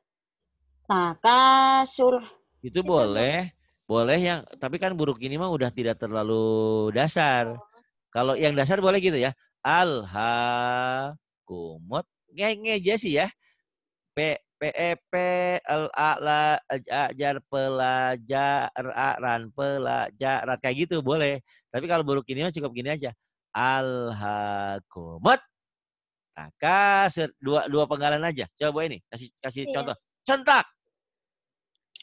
Takasur. Itu boleh, boleh yang tapi kan buruk ini mah udah tidak terlalu dasar. Oh. Kalau yang dasar boleh gitu ya. Alha kumut nge aja sih ya. P P E P L A la ajar pelajaran pelajar kayak gitu boleh. Tapi kalau buruk ini mah cukup gini aja. Alha kumut kakak dua dua penggalan aja. Coba ini kasih kasih iya. contoh. contak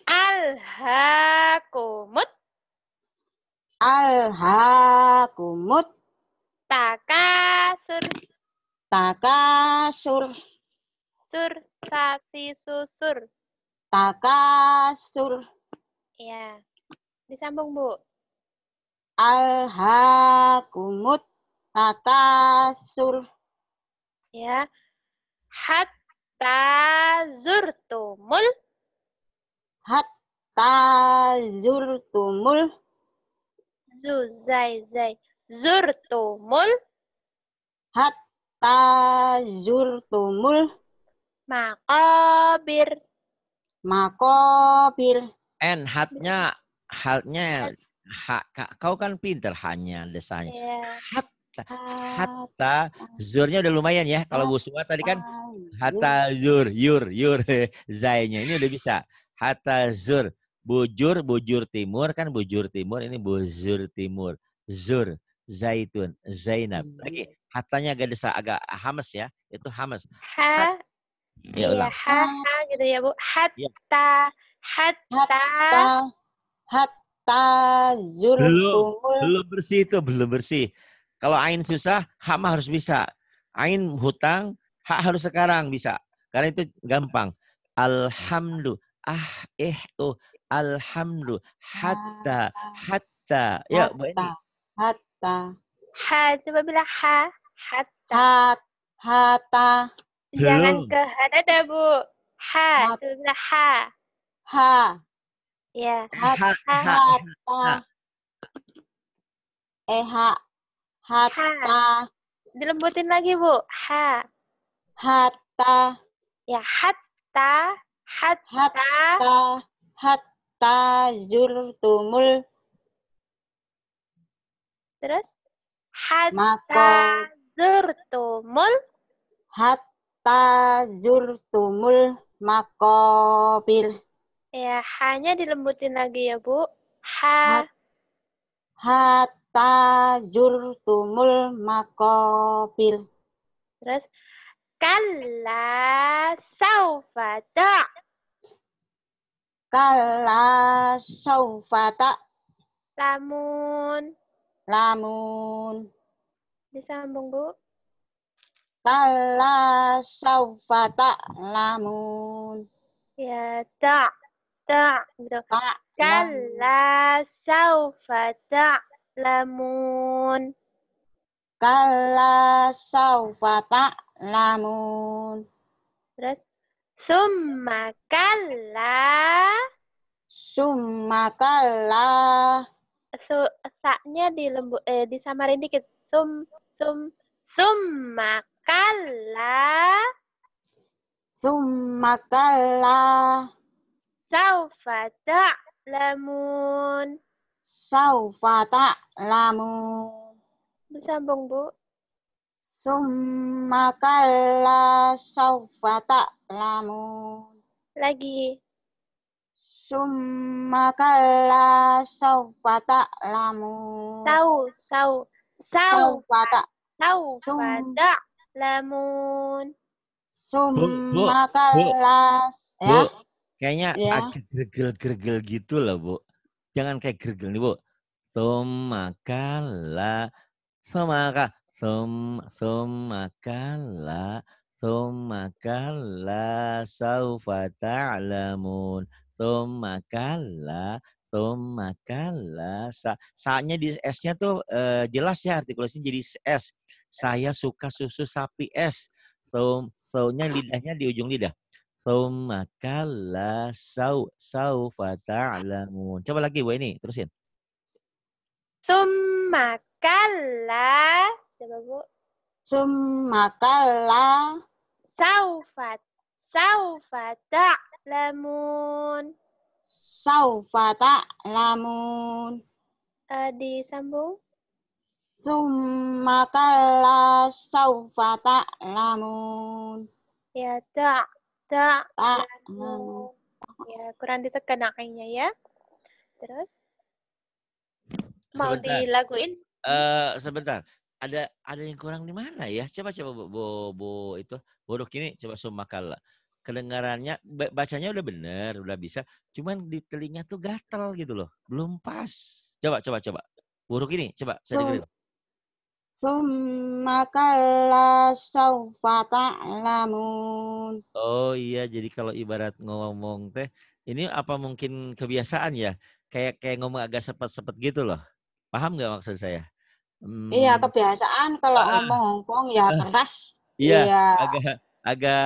Alhakumut. Alhakumut. Takasur. Takasur. Sur kasih susur. Takasur. Iya. Disambung, Bu. Alhakumut takasur ya hatta zurtumul hatta zurtumul zu zai zurtumul hatta zurtumul makobir makobir n hatnya hatnya hak kau kan pinter hanya desanya yeah. hat Nah, ah, hatta zurnya udah lumayan ya. Kalau Bu Suma tadi kan hatta zur, yur, yur, zainya ini udah bisa. Hatta zur, bujur, bujur timur kan bujur timur ini bujur timur. Zur, zaitun, zainab. Lagi iya. hatanya agak desa, agak hamas ya. Itu hamas. Ha, ya, iya, ulang. ha, ha gitu ya Bu. Iya. Hatta, hatta, hatta, hatta zur, belum, belum bersih itu, belum bersih. Kalau ain susah, hak mah harus bisa. Ain hutang, hak harus sekarang bisa. Karena itu gampang. Alhamdulillah. ah, eh, oh, alhamdulillah. hatta, hatta. Ya, Bu Eni. Hatta. Ha, coba bilang ha, hatta. Hatta. Jangan ke hanada, Bu. Ha, coba bilang ha. Ha. Ya. Ha, ha, ha. Eh, ha, Hatta. Dilembutin lagi, Bu. Ha. Hatta. Ya, hatta. Hatta. Hatta. Hatta zurtumul. Terus? Hatta zurtumul. Hatta zurtumul Makobil. Ya, hanya dilembutin lagi ya, Bu. Ha. Hat, tumul makopil. Terus kala saufata, kala saufata, Lamun. Lamun. Disambung, Bu. Kala saufata lamun. Ya, tak. Tak. Gitu. Kala saufata. ta ta'lamun. Kala saufa ta'lamun. Terus summa kala. summa kala. Su, saknya di lembu eh samarin dikit. Sum sum summa kala. summa kala. saufa ta'lamun. Saufa ta'lamu. Bersambung, Bu. Summa kalla saufa ta'lamu. Lagi. Summa kalla saufa ta'lamu. Tahu, sau, Saufa tak. Tahu. lamun. Summa kalla. Bu, ya? kayaknya ya. agak gregel-gregel gitu loh, Bu. Jangan kayak gergel nih, Bu. Somakala, somaka, som, somakala, somakala, saufa ta'lamun. Somakala, somakala, sa. sa di S-nya tuh eh, jelas ya artikulasinya jadi S. Saya suka susu sapi S. So, so-nya lidahnya di ujung lidah. Thumma kalla sau saufa ta'lamun. Coba lagi Bu ini, terusin. Thumma kalla coba Bu. Thumma kalla saufa saufa ta'lamun. Saufa ta'lamun. Uh, disambung. Thumma kalla saufa Ya tak Ah, hmm. Ya, kurang ditekan akhirnya ya. Terus mau dilaguin? dilaguin? Uh, eh, sebentar. Ada ada yang kurang di mana ya? Coba coba bo, bo, bo itu buruk ini coba sumakala. Kedengarannya bacanya udah bener, udah bisa. Cuman di telinga tuh gatel gitu loh. Belum pas. Coba coba coba. Buruk ini coba saya dengerin. Summa Oh iya, jadi kalau ibarat ngomong teh, ini apa mungkin kebiasaan ya? Kayak kayak ngomong agak sepet-sepet gitu loh. Paham nggak maksud saya? Hmm. Iya, kebiasaan kalau ah. ngomong Hongkong ya keras. Iya, iya, agak agak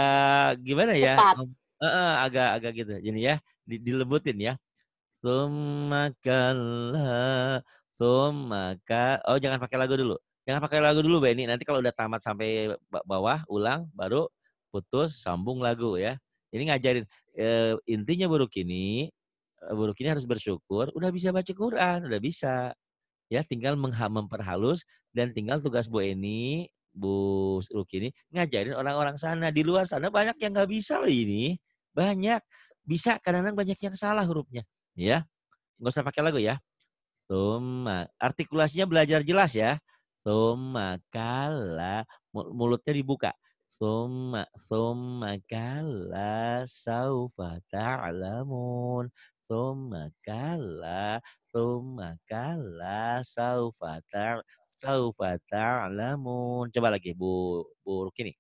gimana ya? Cepat. Uh, uh, agak agak gitu. Jadi ya, di, dilebutin ya. Summa Tumaka, Oh, jangan pakai lagu dulu. Jangan pakai lagu dulu Benny. Nanti kalau udah tamat sampai bawah, ulang, baru putus, sambung lagu ya. Ini ngajarin e, intinya buruk ini, eh, buruk ini harus bersyukur. Udah bisa baca Quran, udah bisa. Ya, tinggal memperhalus dan tinggal tugas Bu Eni, Bu Ruki ini ngajarin orang-orang sana di luar sana banyak yang nggak bisa loh ini. Banyak bisa kadang-kadang banyak yang salah hurufnya, ya. Nggak usah pakai lagu ya. Tuma eh, artikulasinya belajar jelas ya. Summa kala mulutnya dibuka. Summa summa kala saufa ta'lamun. Summa kala summa kala saufa ta' saufa ta'lamun. Coba lagi Bu Bu Rukini.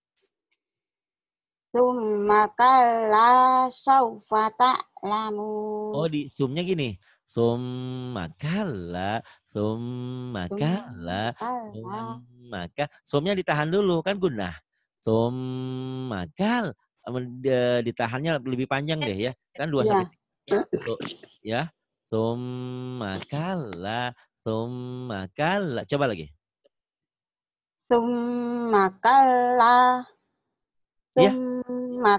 Summa kala saufa ta'lamun. Oh di sumnya gini. Summa kala summa kala summa kala Sumnya ditahan dulu kan gunah. Summa kal ditahannya lebih panjang deh ya. Kan dua iya. sampai tiga. Ya. Summa kalla, summa kalla. Coba lagi. Summa kalla. Iya. Summa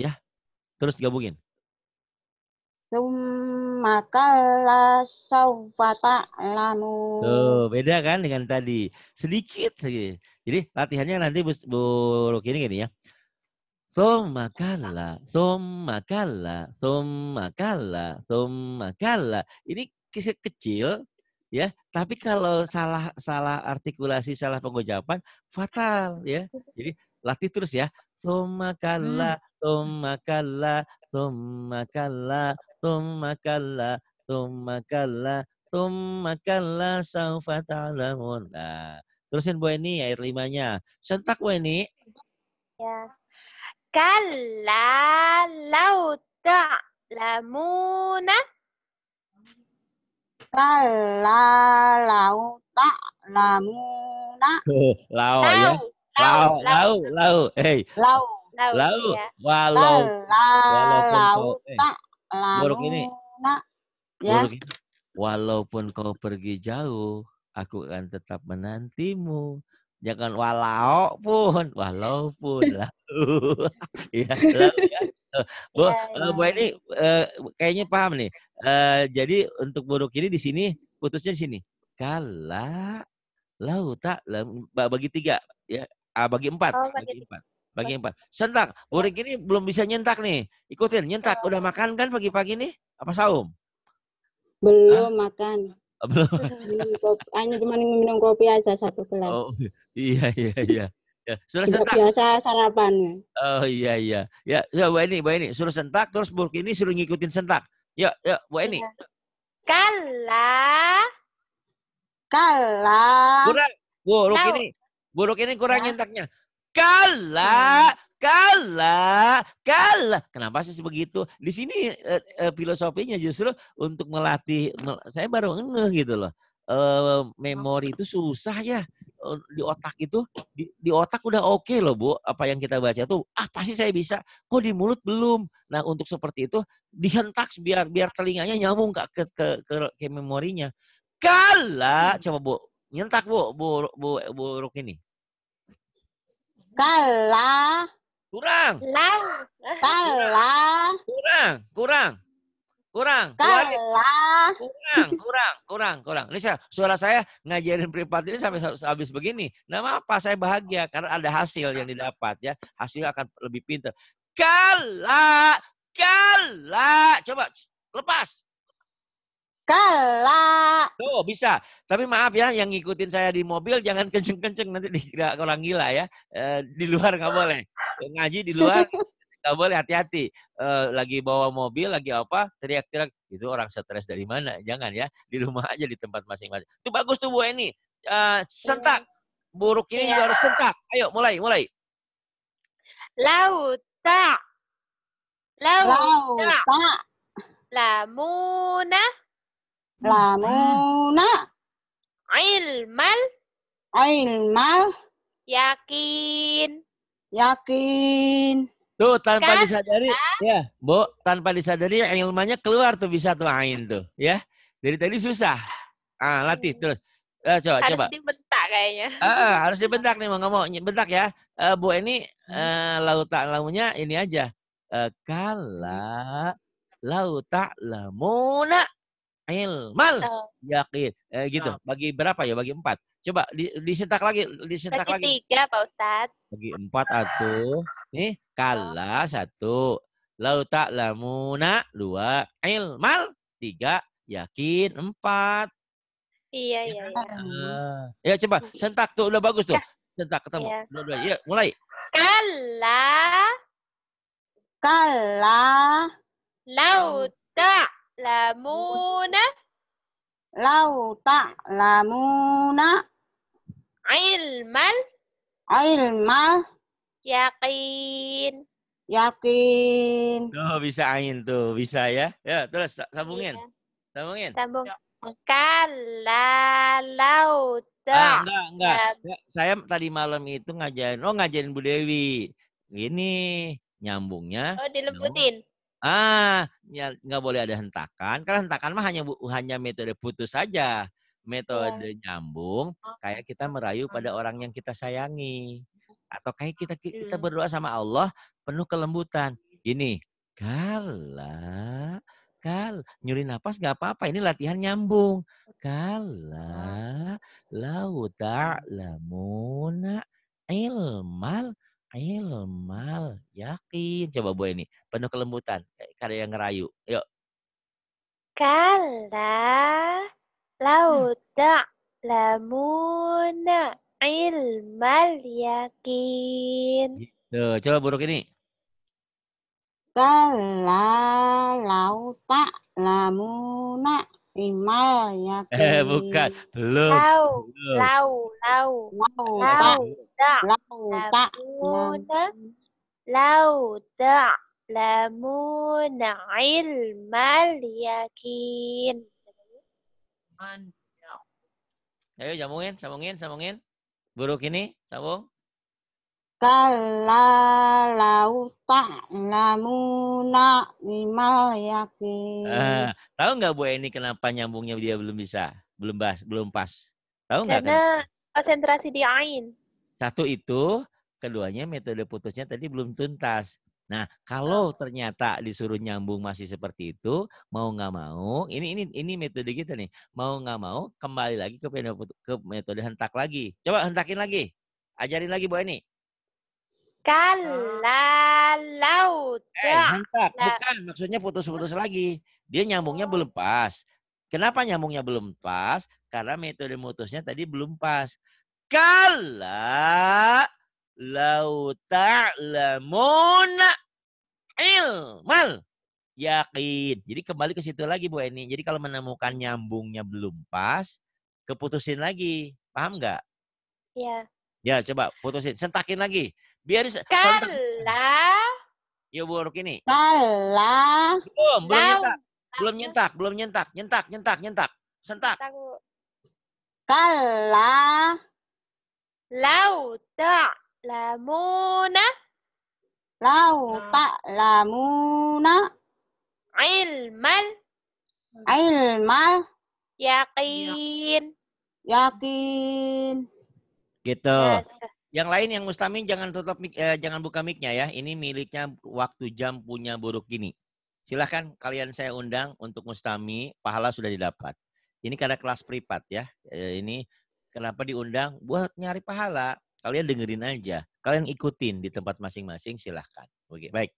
Ya. Terus gabungin. Sumakala saufata lanu. Tuh, beda kan dengan tadi. Sedikit saja. Jadi latihannya nanti Bu, Bu Rukini gini ya. Sumakala, sumakala, sumakala, sumakala. Ini kisah kecil ya, tapi kalau salah salah artikulasi, salah pengucapan fatal ya. Jadi latih terus ya. Sumakala, hmm. sumakala, sumakala, ثم كلا ثم كلا ثم كلا سوف تعلمون nah, terusin Bu Eni ayat limanya sentak Bu Eni ya kalla lau ta'lamuna kalla law ta'lamuna oh, lau ya lau lau lau hey lau lau ya. walau walau kau eh. Lalu, buruk ini. Nak, ya. Buruk ini. Walaupun kau pergi jauh, aku akan tetap menantimu. Jangan walaupun, walaupun lah. ya, lalu ya. Bu, ya, eh, ya. Bu ini uh, eh, kayaknya paham nih. Uh, jadi untuk buruk ini di sini putusnya di sini. Kala lau tak bagi tiga ya, ah, bagi empat. Oh, bagi, bagi empat. Bagi empat. Sentak. Iya. Urik ini belum bisa nyentak nih. Ikutin, nyentak. Iya. Udah makan kan pagi-pagi nih? Apa saum? Belum Hah? makan. Belum. Hanya cuma minum kopi aja satu gelas. Oh, iya, iya, iya. Ya, suruh sentak. biasa sarapan. Oh iya iya. Ya, ya Bu ini Bu ini suruh sentak terus buruk ini suruh ngikutin sentak. Ya, ya Bu ini iya. Kalah. Kalah. Kurang. Bu ini buruk ini kurang ya. nyentaknya. Kala, hmm. kala, kala. Kenapa sih begitu? Di sini eh, e, filosofinya justru untuk melatih. Mel saya baru ngeh gitu loh. Eh, memori itu susah ya eh, di otak itu di, di otak udah oke okay loh bu apa yang kita baca tuh ah pasti saya bisa kok di mulut belum nah untuk seperti itu dihentak biar biar telinganya nyambung ke ke ke, ke, ke memorinya kala hmm. coba bu nyentak bu bu bu bu, bu ini kalah Kurang. Lang. Kurang, kurang. Kurang. kalah Kurang, kurang, kurang, kurang. Ini saya, suara saya ngajarin privat ini sampai habis begini. Nama apa? Saya bahagia karena ada hasil yang didapat ya. Hasilnya akan lebih pintar. kalah kalah Coba lepas. Kala. Tuh, bisa. Tapi maaf ya, yang ngikutin saya di mobil jangan kenceng-kenceng nanti dikira orang gila ya. E, di luar nggak boleh. Ngaji di luar nggak boleh hati-hati E, lagi bawa mobil lagi apa teriak-teriak itu orang stres dari mana jangan ya di rumah aja di tempat masing-masing itu bagus tuh Bu ini E, eh, sentak buruk ini ya. juga harus sentak ayo mulai mulai lauta lauta lamuna ah. Lamuna. Ilmal. Ilmal. Yakin. Yakin. Tuh tanpa kan? disadari, ya, bu, tanpa disadari ilmunya keluar tuh bisa tuh ain tuh, ya. Dari tadi susah. Ah, latih hmm. terus. Uh, coba, harus coba. dibentak kayaknya. Uh, harus dibentak nih mau nggak mau, bentak ya. Uh, eh, Bu ini uh, laut tak ini aja. Uh, kala laut tak lamuna ilmal mal yakin. Eh, gitu. Bagi berapa ya? Bagi empat. Coba di, disentak lagi, disentak bagi lagi. tiga, Pak Ustad. Bagi empat atau nih kalah satu, lau tak lamuna dua, mal tiga, yakin empat. Iya ya iya. Kan? iya. Uh, ya coba iya. sentak tuh udah bagus tuh. Ya. Sentak ketemu. Dua, dua. Ya, mulai. kalah kala tak lamuna lau lamuna ilmal ilmal yakin yakin tuh oh, bisa ain tuh bisa ya ya terus sambungin iya. sambungin sambung ya. kalau ah, enggak enggak ya. saya tadi malam itu ngajarin oh ngajarin Bu Dewi ini nyambungnya oh dilembutin Ah, ya, nggak boleh ada hentakan. Karena hentakan mah hanya hanya metode putus saja. Iya. Metode nyambung oh. kayak kita merayu hmm. pada orang yang kita sayangi atau kayak kita kita hmm. berdoa sama Allah penuh kelembutan. Ini kala kal nyuri napas nggak apa-apa ini latihan nyambung kala lau lamuna ilmal Ilmal, yakin. Coba Bu ini, penuh kelembutan. Karya yang ngerayu. Yuk. Kala hmm. lauta lamuna ilmal yakin. gitu. coba buruk ini. Kala lauta lamuna Animal ya. Eh bukan. Belum. Lau. Lau. Lau. Lau. Lau. Lau. Lau. Lau. Lau. Lau. Lau. yakin. Ayo sambungin, sambungin, sambungin. Buruk ini, sambung kala lau namuna imal yakin. Ah, tahu nggak Bu ini kenapa nyambungnya dia belum bisa? Belum bahas, belum pas. Tahu nggak? Karena kan? konsentrasi di ain. Satu itu, keduanya metode putusnya tadi belum tuntas. Nah, kalau ah. ternyata disuruh nyambung masih seperti itu, mau nggak mau, ini ini ini metode kita nih, mau nggak mau kembali lagi ke, ke metode hentak lagi. Coba hentakin lagi, ajarin lagi Bu ini. Kala ah. Eh, mantap. Ya. Nah. Bukan, maksudnya putus-putus lagi. Dia nyambungnya belum pas. Kenapa nyambungnya belum pas? Karena metode mutusnya tadi belum pas. Kala lauta lamuna ilmal yakin. Jadi kembali ke situ lagi Bu Eni. Jadi kalau menemukan nyambungnya belum pas, keputusin lagi. Paham nggak? Iya. Ya, coba putusin. Sentakin lagi. Biar Kala. Ya buruk ini Kala. Belum, belum nyentak. Belum nyentak, belum nyentak, nyentak, nyentak, nyentak. Sentak. Kala. Lau lamuna Lau nah. lamuna Ilmal. Ilmal. Yakin. Yakin. Gitu. Ya, yang lain yang Mustamin jangan tutup mic, eh, jangan buka micnya ya. Ini miliknya waktu jam punya buruk ini. Silahkan kalian saya undang untuk Mustami, pahala sudah didapat. Ini karena kelas privat ya. Eh, ini kenapa diundang? Buat nyari pahala. Kalian dengerin aja. Kalian ikutin di tempat masing-masing silahkan. Oke, baik.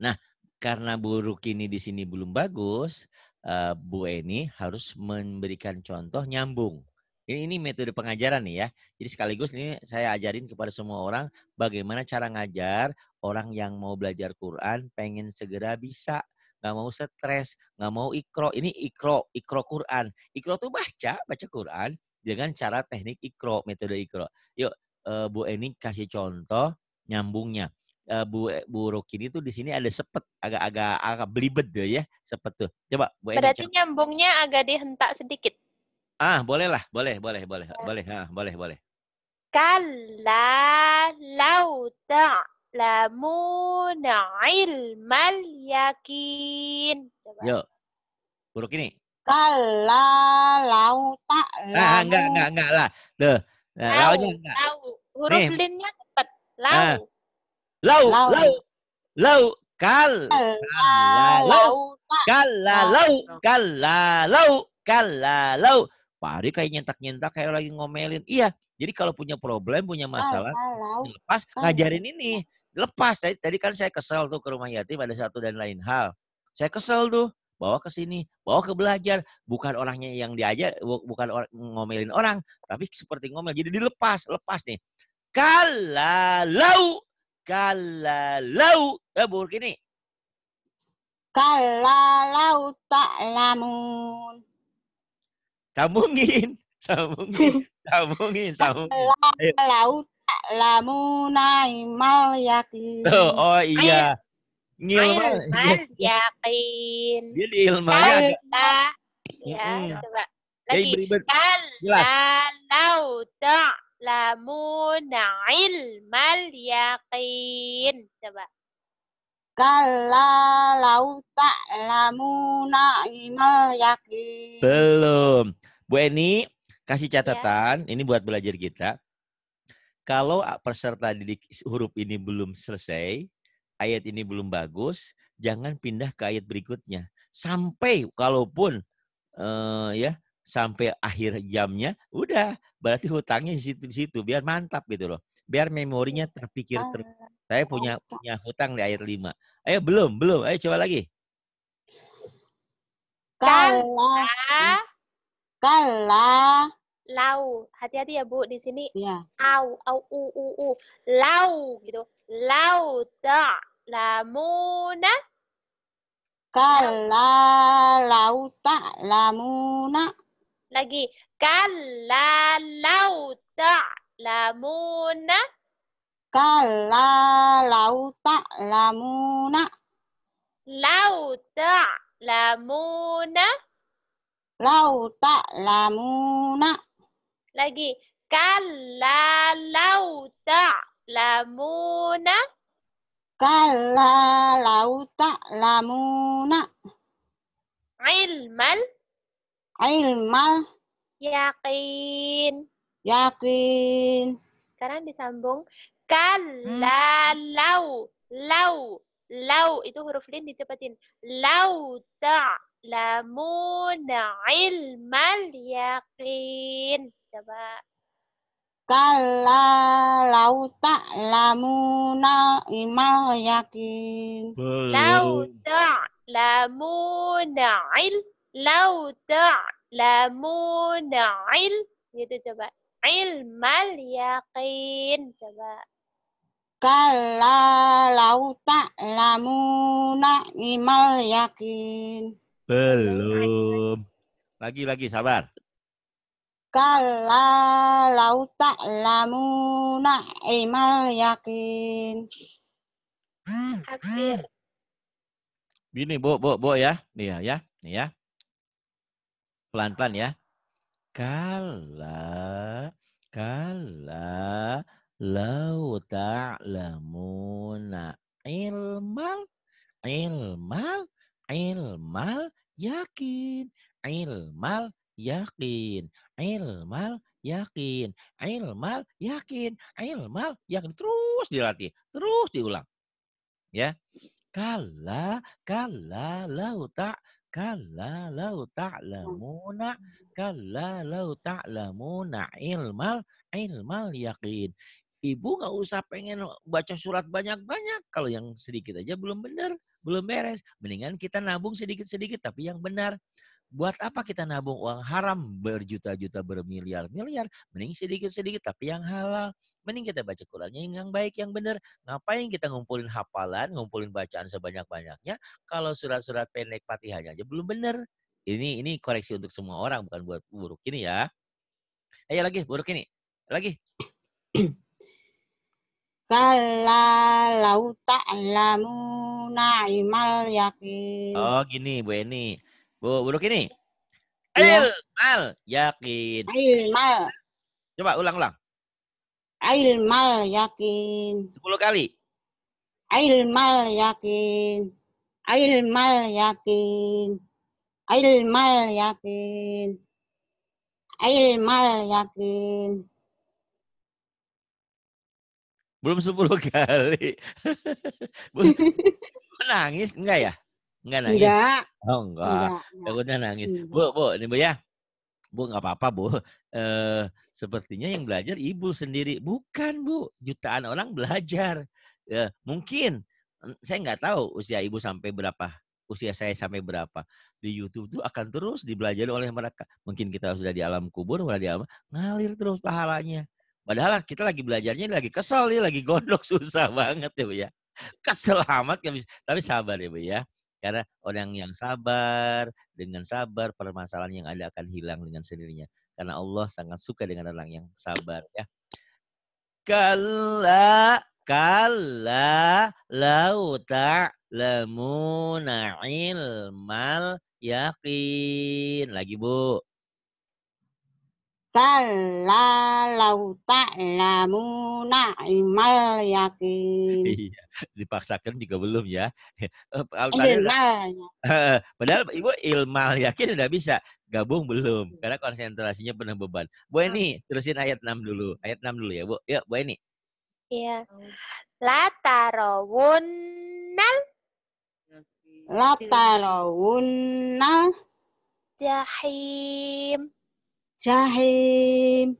Nah, karena buruk ini di sini belum bagus, eh, Bu Eni harus memberikan contoh nyambung. Ini, ini metode pengajaran nih ya. Jadi sekaligus ini saya ajarin kepada semua orang bagaimana cara ngajar orang yang mau belajar Quran pengen segera bisa nggak mau stres, nggak mau ikro. Ini ikro, ikro Quran. Ikro tuh baca, baca Quran dengan cara teknik ikro, metode ikro. Yuk, eh, Bu Eni kasih contoh nyambungnya. Eh, Bu Bu Rokini tuh di sini ada sepet, agak-agak agak belibet deh ya, sepet tuh. Coba Bu Eni. Berarti nyambungnya agak dihentak sedikit. Ah, boleh boleh, boleh, boleh, boleh, ah, boleh, boleh. Kalla lau ta'lamuna ilmal yakin. Coba. Yuk. Huruf ini. Kalla lau ta'lamuna. Ah, ah, enggak, enggak, enggak lah. Tuh. Nah, lau, enggak. Lau. Huruf linnya cepat. Ah. Lau. Ah. Lau, lau, lau. Lau. Kal. kal, lau. kal, lau. kal, lau. kal, lau. Pak Ari kayak nyentak-nyentak kayak lagi ngomelin. Iya, jadi kalau punya problem, punya masalah, oh, lepas oh. ngajarin ini. Iya. Lepas. Tadi, tadi kan saya kesel tuh ke rumah yatim ada satu dan lain hal. Saya kesel tuh bawa ke sini, bawa ke belajar, bukan orangnya yang diajar, bukan or ngomelin orang, tapi seperti ngomel. Jadi dilepas, lepas nih. Kalau kalau eh buruk ini. Kalau tak lamun sambungin sambungin sambungin sambungin laut lamu naimal yakin oh, oh iya ngilmal yakin ya, gitu, jadi ilmanya ada ya hmm. coba lagi kalau ta'lamuna ilmal yakin coba Kala lauta lamuna imal yakin. Belum. Bu Eni, kasih iya. catatan. Ya. Ini buat belajar kita. Kalau peserta didik huruf ini belum selesai, ayat ini belum bagus, jangan pindah ke ayat berikutnya. Sampai kalaupun uh, ya sampai akhir jamnya, udah berarti hutangnya di situ di situ biar mantap gitu loh. Biar memorinya terpikir ter ah. Saya oh, punya punya hutang di ayat 5. Ayo belum, belum. Ayo coba lagi. Kala kala lau. Hati-hati ya, Bu. Di sini ya. au au u u u lau gitu. Lau ta lamuna kala lau ta lamuna lagi kala lau ta lamuna Kala lau lamuna Lau lamuna Lau lamuna Lagi. Kala lau lamuna Kala lau lamuna Ilmal. Ilmal. Yakin. Yakin. Sekarang disambung kalau, hmm. lau, lau, lau. Itu huruf lin ditepatin. Lau ta'lamuna ilmal yakin. Coba. Kalla lau ta'lamuna ilmal yakin. Lau lamun il. Lau lamun il. Gitu coba. Ilmal yakin. Coba. Kala lauta lamuna imal yakin. Belum. Lagi-lagi sabar. Kala lauta lamuna imal yakin. Hmm. Bini, bu, bu, bu ya. Nih ya, ya. Nih ya. Pelan-pelan ya. Kala, kala Lau ta'lamuna nah, ilmal ilmal ilmal yakin ilmal yakin ilmal yakin ilmal yakin ilmal yakin terus dilatih terus diulang ya kala kala lau tak kala lau ta'lamuna kala lau ta'lamuna nah, ilmal ilmal yakin Ibu nggak usah pengen baca surat banyak-banyak. Kalau yang sedikit aja belum benar, belum beres. Mendingan kita nabung sedikit-sedikit tapi yang benar. Buat apa kita nabung uang haram berjuta-juta bermiliar-miliar? Mending sedikit-sedikit tapi yang halal. Mending kita baca Qurannya yang baik, yang benar. Ngapain kita ngumpulin hafalan, ngumpulin bacaan sebanyak-banyaknya kalau surat-surat pendek patihannya aja belum benar. Ini ini koreksi untuk semua orang bukan buat buruk ini ya. Ayo lagi buruk ini. Lagi. Kala lauta ta'lamuna imal yakin. Oh gini Bu ini Bu Buruk ini. Ail mal iya. yakin. Ail mal. Coba ulang-ulang. Ail mal yakin. Sepuluh kali. Ail mal yakin. Ail mal yakin. Ail mal yakin. Ail mal yakin. Belum 10 kali. nangis enggak ya? Enggak nangis. Enggak. Oh, enggak. enggak Takutnya nangis. Hmm. Bu, Bu, ini Bu ya. Bu nggak apa-apa Bu. Eh, sepertinya yang belajar ibu sendiri. Bukan Bu, jutaan orang belajar. Eh, mungkin saya nggak tahu usia ibu sampai berapa usia saya sampai berapa di YouTube itu akan terus dibelajari oleh mereka. Mungkin kita sudah di alam kubur, sudah di alam ngalir terus pahalanya. Padahal kita lagi belajarnya lagi kesel nih, ya, lagi gondok susah banget ya Bu ya. Kesel amat tapi sabar ya Bu ya. Karena orang yang sabar, dengan sabar permasalahan yang ada akan hilang dengan sendirinya. Karena Allah sangat suka dengan orang yang sabar ya. Kala kala lau tak ta'lamuna mal yakin. Lagi Bu kala lau lamuna ilmal yakin. Iya, dipaksakan juga belum ya. Eh, iya, ilmal. Padahal Ibu ilmal yakin udah bisa, gabung belum karena konsentrasinya penuh beban. Bu Eni, iya. terusin ayat 6 dulu. Ayat 6 dulu ya, Bu. Ya, Bu Eni. Iya. Latarawunnal Latarawunnal Jahim Jahim.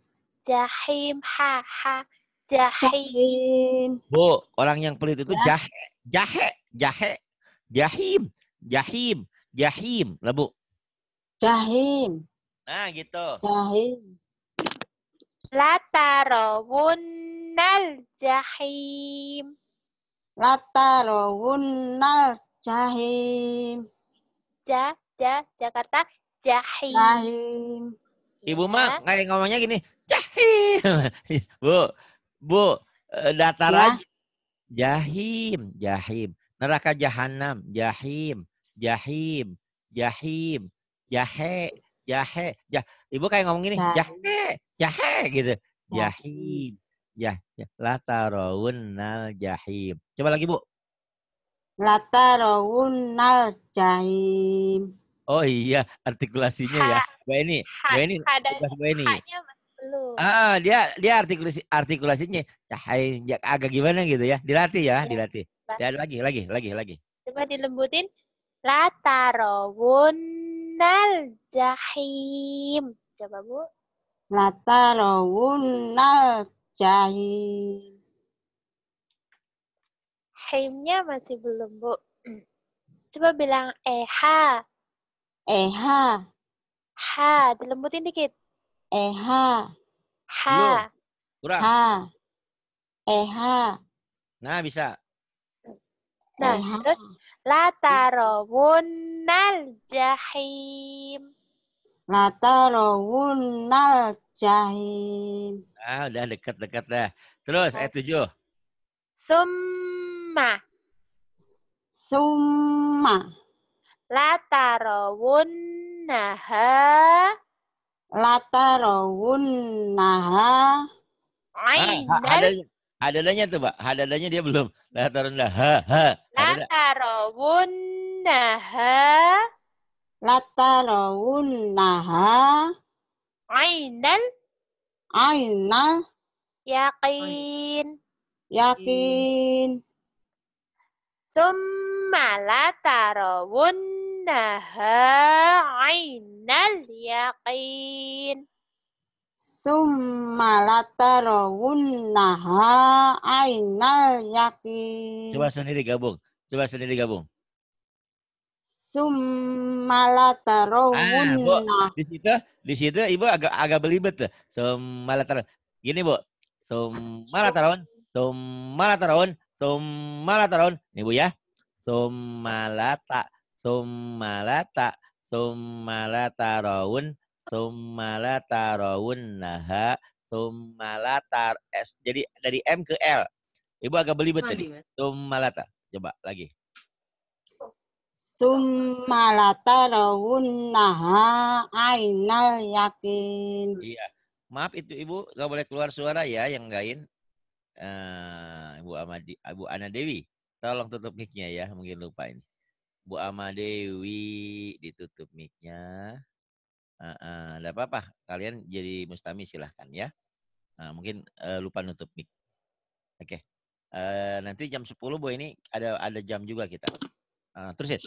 Jahim ha ha jahim. Bu, orang yang pelit itu jahe jahe jahe jahim jahim jahim lah Bu. Jahim. Nah, gitu. Jahim. Latarawunnal jahim. Latarawunnal jahim. Ja, ja, Jakarta, jahim. Jahim. Iya, Ibu mah kayak ngomongnya gini, jahim. bu, bu, eh, datar ya. Jahim, jahim. Neraka jahanam, jahim, jahim, jahim, jahe, jahe, jah. Ibu kayak ngomong gini, nah. jahe, jahe gitu. Nah. Jahim, jah, jah. Latarawunnal jahim. Coba lagi bu. Latarawunnal jahim. Oh iya, artikulasinya ha, ya. Mbak ini, Mbak ini, Mbak ini. Ah, dia dia artikulasi artikulasinya ya, agak gimana gitu ya. Dilatih ya, ya dilatih. Ya, lagi, lagi, lagi, lagi. Coba dilembutin. Latarawunnal jahim. Coba, Bu. Latarawunnal jahim. Himnya masih belum, Bu. Coba bilang eh, ha eha eh, ha. dilembutin dikit. Eha. ha. Ha. kurang. Ha. Eha. Eh, nah, bisa. Nah, Eha. Eh, terus latarawunnal jahim. Latarawunnal jahim. Ah, udah dekat-dekat dah. Terus ayat tujuh. Summa. Summa latarawunnaha latarawunnaha ah, ada Hadadanya tuh, Pak. Hadadanya dia belum. Latarunna ha naha, Latarawunnaha. Latarawunnaha. Ainal. Ainal. Yakin. Yakin. Summa latarawunnaha innaha ainal yaqin summa latarawunnaha ainal yaqin coba sendiri gabung coba sendiri gabung summa latarawunnaha ah, di situ di situ ibu agak agak belibet tuh summa latar gini bu summa latarawun summa latarawun summa latarawun ini bu ya summa lata summalata summalata rawun summalata rawun naha summalata s jadi dari m ke l ibu agak belibet tadi summalata coba lagi summalata rawun naha ainal yakin iya maaf itu ibu nggak boleh keluar suara ya yang gain uh, eh, ibu Amadi ibu Ana Dewi tolong tutup mic-nya ya mungkin lupa ini Bu Amadewi ditutup mic-nya. Uh, uh, apa-apa, kalian jadi mustami silahkan ya. Uh, mungkin uh, lupa nutup mic. Oke. Okay. Uh, eh, nanti jam 10 Bu ini ada ada jam juga kita. Uh, eh, terus ya.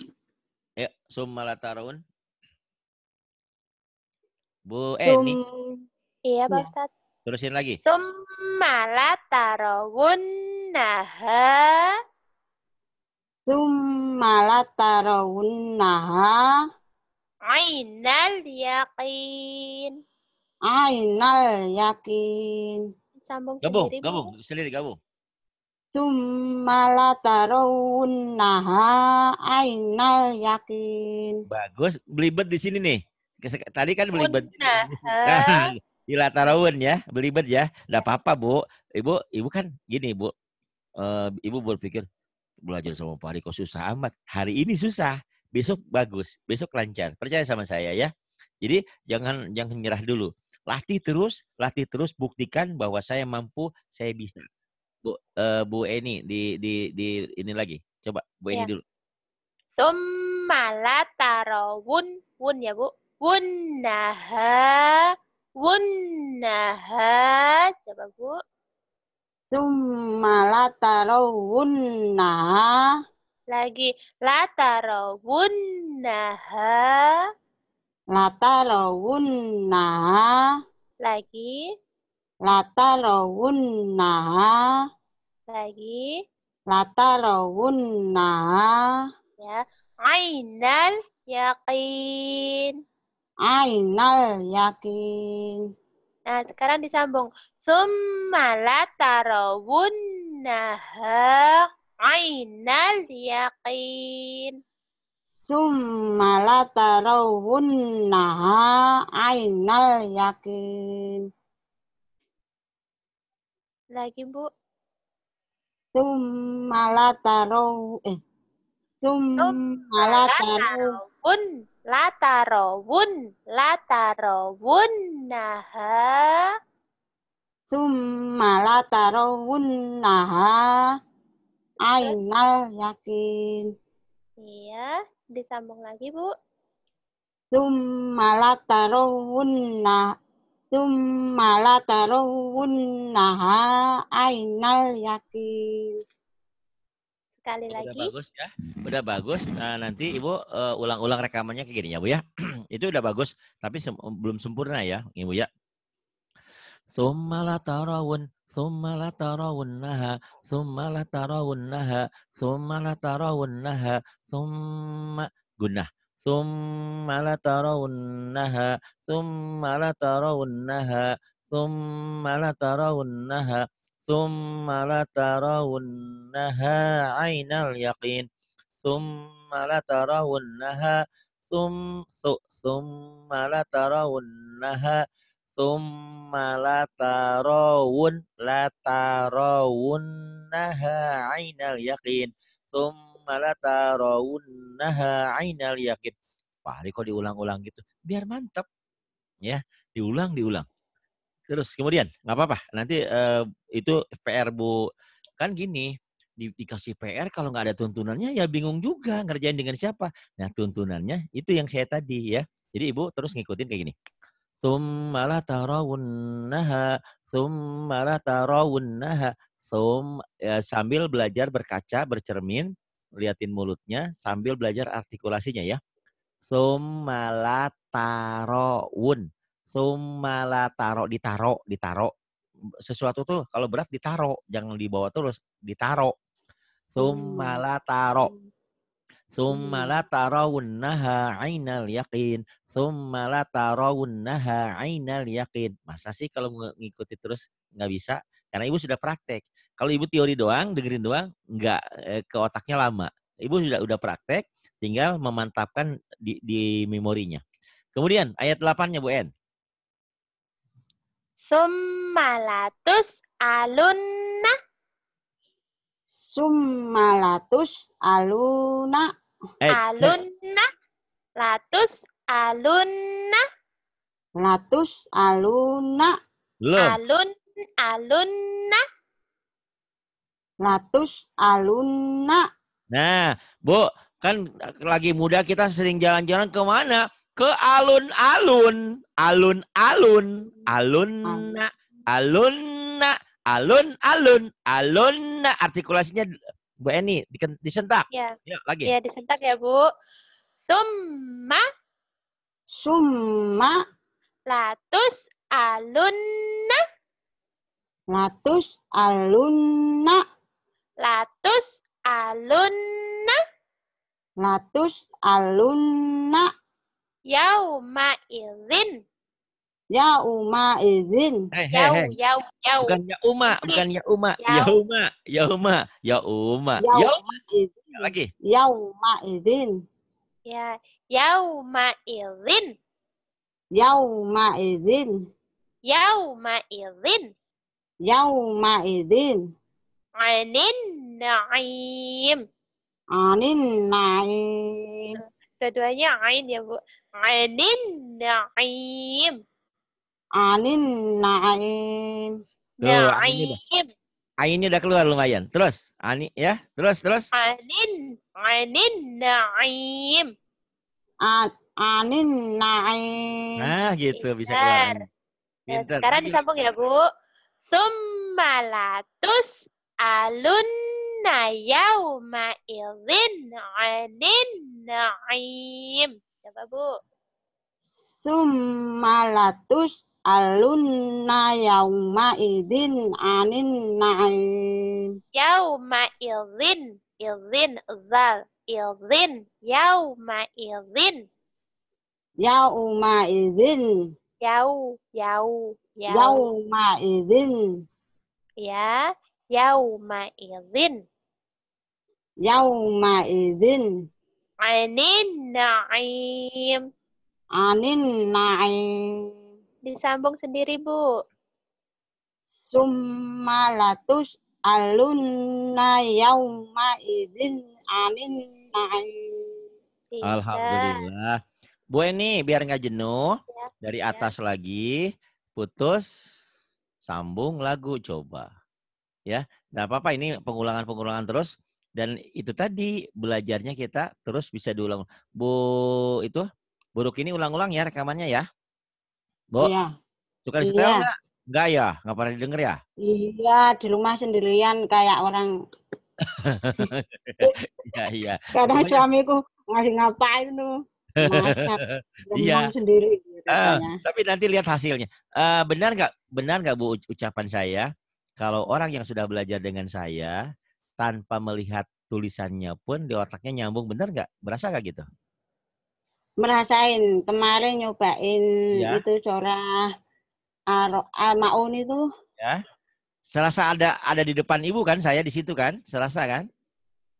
Ya, tarun. Bu Eni. Eh, iya, Pak Ustaz. Terusin lagi. Sumalatarawun naha Summa Ainal yakin. Ainal yakin. Sambung gabung, sendiri. Gabung, gabung. Sendiri gabung. Summa ainal yakin. Bagus. Belibet di sini nih. Tadi kan belibet. Nah, di eh? ya. Belibet ya. Nggak apa-apa, Bu. Ibu, Ibu kan gini, Bu. Uh, ibu berpikir, belajar sama Pak Riko susah amat. Hari ini susah, besok bagus, besok lancar. Percaya sama saya ya. Jadi jangan jangan nyerah dulu. Latih terus, latih terus, buktikan bahwa saya mampu, saya bisa. Bu, uh, Bu Eni di di di ini lagi. Coba Bu Eni ya. dulu. Tummala wun ya Bu. Wunnaha wunnaha coba Bu. Summa latarawunnaha. Lagi. Latarawunnaha. Latarawunnaha. Lagi. Latarawunnaha. Lagi. Latarawunnaha. Ya. Ainal yakin. Ainal yakin. Nah, sekarang disambung. Summalat tarawunnaha ainal yakin. Summalat tarawunnaha ainal yakin. Lagi, Bu. Summalat taraw eh. Summalat latarawun latarawunnaha summa latarawunnaha ainal yakin iya disambung lagi bu summa latarawunna summa latarawunnaha ainal yakin sekali lagi. Udah bagus ya. Hmm. Udah bagus. Nah, nanti Ibu eh, ulang-ulang uh, rekamannya kayak gini ya, Bu ya. itu udah bagus, tapi se belum sempurna ya, Ibu ya. Summalatarawun Summa la tarawun naha Summa la tarawun naha Summa la tarawun naha Summa Gunah Summa la tarawun naha Summa la tarawun naha Summa la tarawun naha ثم لترونها عين اليقين ثم لترونها ثم ثم لترونها ثم لترون لترونها عين اليقين ثم لترونها عين اليقين Wah, ini kok diulang-ulang gitu. Biar mantap. Ya, diulang, diulang. Terus kemudian nggak apa-apa. Nanti uh, itu PR Bu kan gini di, dikasih PR kalau nggak ada tuntunannya ya bingung juga ngerjain dengan siapa. Nah tuntunannya itu yang saya tadi ya. Jadi ibu terus ngikutin kayak gini. Thumma la tarawunnaha, thumma la tarawunnaha, tum, ya, sambil belajar berkaca, bercermin, liatin mulutnya, sambil belajar artikulasinya ya. Thumma tarawun. Sumala taro ditaro, ditaro. Sesuatu tuh kalau berat ditaro, jangan dibawa terus, ditaro. Sumala oh, taro. sumala taro tarawunnaha ainal yakin. sumala taro tarawunnaha ainal yakin. Masa sih kalau ngikuti terus nggak bisa? Karena ibu sudah praktek. Kalau ibu teori doang, dengerin doang, nggak eh, ke otaknya lama. Ibu sudah udah praktek, tinggal memantapkan di, di memorinya. Kemudian ayat 8-nya Bu En. Summalatus aluna, Summalatus aluna. Eh, alunna. Latus aluna, Latus aluna. Loh. Alun aluna, Latus aluna. Nah, Bu, kan lagi muda kita sering jalan-jalan kemana? ke alun-alun, alun-alun, alun alun alun-alun, alun Artikulasinya Bu Eni disentak. Iya. alun ya, lagi. alun ya, disentak ya Bu. Summa, summa, latus alunna, latus alunna, latus alunna, latus alunna. Yauma izin. Yauma izin. Hey, hey, hey. Yau, yau, Bukan Ya Uma, bukan Ya Uma, Yauma, yauma, yauma. Yauma izin. Lagi. Yauma izin. Ya, yauma izin. Yauma izin. Yauma izin. Yauma izin. Anin na'im. Anin na'im. Dua-duanya ain ya, Bu. Ainin na'im. Anin na'im. Na'im. Ainnya udah keluar lumayan. Terus, ani ya. Terus, terus. Anin, anin na'im. An, anin na'im. Nah, gitu bisa keluar. Pinter. Sekarang disambung ya, Bu. Summalatus alun yauma idzin 'anin na'im. Coba Bu. Sumalatus alunna yauma idzin 'anin na'im. Yauma idzin, idzin zal, idzin, yauma idzin. Yauma idzin. Yau, yau, yau. Yauma idzin. Ya, yauma idzin izin, anin naim anin naim disambung sendiri bu summalatus alunna izin, anin naim iya. Alhamdulillah. Bu ini biar nggak jenuh, ya, dari iya. atas ya. lagi, putus, sambung lagu, coba. Ya, nggak apa-apa ini pengulangan-pengulangan terus. Dan itu tadi belajarnya kita terus bisa diulang. Bu itu buruk ini ulang-ulang ya rekamannya ya. Bu. Iya. Suka di iya. Enggak ya, enggak pernah didengar ya? Iya, di rumah sendirian kayak orang Iya, iya. Kadang Pokoknya... suamiku ngasih ngapain tuh. Masak, iya. sendiri. uh, tapi nanti lihat hasilnya. Uh, benar nggak, benar nggak bu ucapan saya? Kalau orang yang sudah belajar dengan saya, tanpa melihat tulisannya pun di otaknya nyambung bener nggak? Berasa nggak gitu? Merasain kemarin nyobain ya. itu cora almaun itu. Ya. Serasa ada ada di depan ibu kan saya di situ kan? Serasa kan?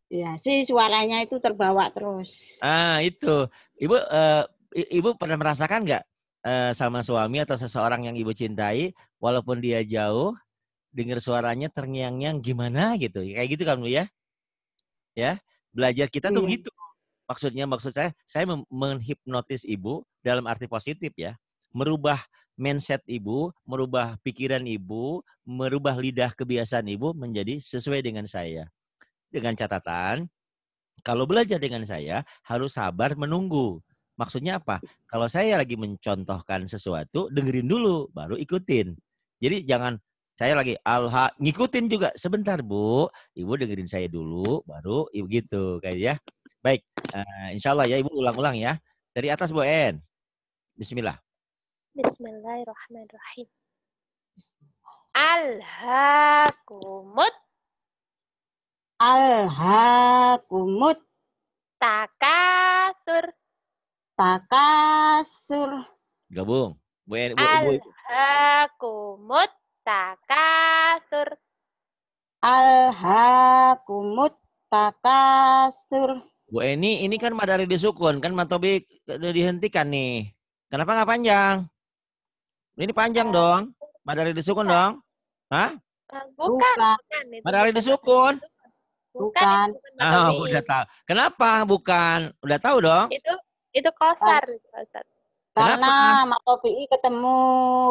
Iya, sih suaranya itu terbawa terus. Ah, itu. Ibu uh, ibu pernah merasakan nggak uh, sama suami atau seseorang yang ibu cintai walaupun dia jauh dengar suaranya terngiang-ngiang gimana gitu. Kayak gitu kan Bu ya. Ya, belajar kita tuh begitu. Iya. Hmm. Maksudnya maksud saya saya menghipnotis ibu dalam arti positif ya. Merubah mindset ibu, merubah pikiran ibu, merubah lidah kebiasaan ibu menjadi sesuai dengan saya. Dengan catatan kalau belajar dengan saya harus sabar menunggu. Maksudnya apa? Kalau saya lagi mencontohkan sesuatu, dengerin dulu, baru ikutin. Jadi jangan saya lagi alha ngikutin juga sebentar Bu. Ibu dengerin saya dulu baru ibu gitu kayak ya. Baik, uh, eh, insyaallah ya Ibu ulang-ulang ya. Dari atas Bu En. Bismillah. Bismillahirrahmanirrahim. alha kumut, Takasur Takasur Gabung Bu En Bu, kumut takasur. Alhakumut takasur. Bu Eni, ini kan madari disukun, kan matobi dihentikan nih. Kenapa nggak panjang? Ini panjang dong. Madari disukun dong. Hah? Eh, bukan. bukan. Madari disukun. Bukan. bukan. Oh, udah tahu. Kenapa bukan? Udah tahu dong. Itu itu kosar. Kosar. Karena matobi ketemu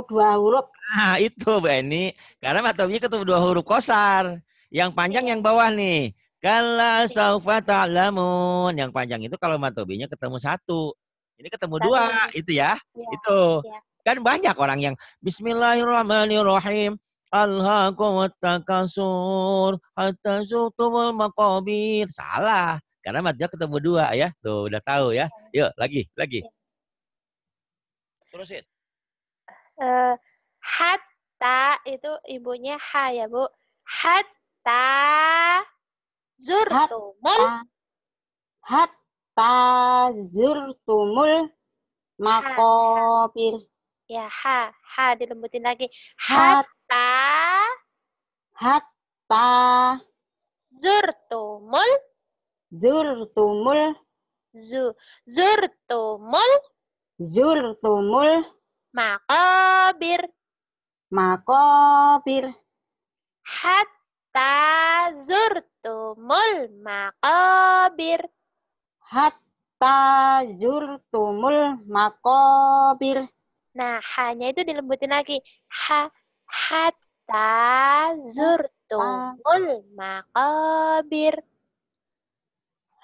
dua huruf Nah, itu Bu Eni. Karena matobnya ketemu dua huruf kosar. Yang panjang yang bawah nih. Kala saufa ta'lamun. Yang panjang itu kalau matobinya ketemu satu. Ini ketemu dua, itu ya. Iya, itu. Iya. Kan banyak orang yang Bismillahirrahmanirrahim. Alhaqum takasur hatta sutumul maqabir. Salah. Karena matnya ketemu dua ya. Tuh udah tahu ya. Iya. Yuk lagi, lagi. Terusin. Eh, Hatta itu ibunya ha ya, Bu. Hatta zurtumul hatta zurtumul makobir. Ya, ha, ha dilembutin lagi. Hatta hatta zurtumul zurtumul zu zurtumul zurtumul makobir makobir hatta zurtumul makobir hatta zurtumul makobir nah hanya itu dilembutin lagi ha hatta zurtumul makobir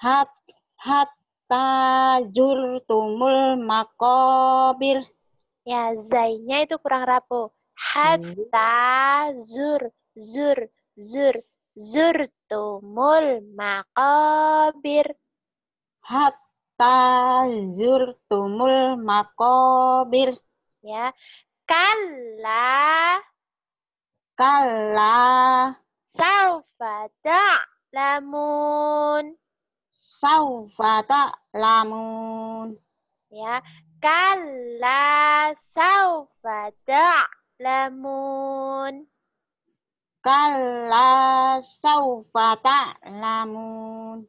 hat hatta zurtumul makobil ya zainya itu kurang rapuh hatta zur zur zur zurtumul makobir hatta zurtumul makobir ya kala kala saufa lamun, saufa lamun. ya kala saufa ta'lamun ya ta'lamun. Kalla saufa ta'lamun.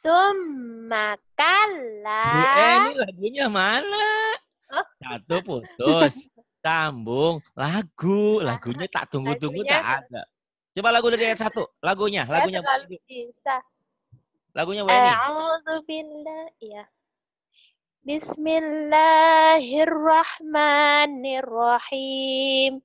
Summa kala. eh, ini lagunya mana? Oh. Satu putus, sambung, lagu. Lagunya tak tunggu-tunggu tak ada. Coba lagu dari ayat satu. Lagunya, ya, lagunya. lagunya lagunya bisa. Lagunya Weni. A'udzu Bismillahirrahmanirrahim.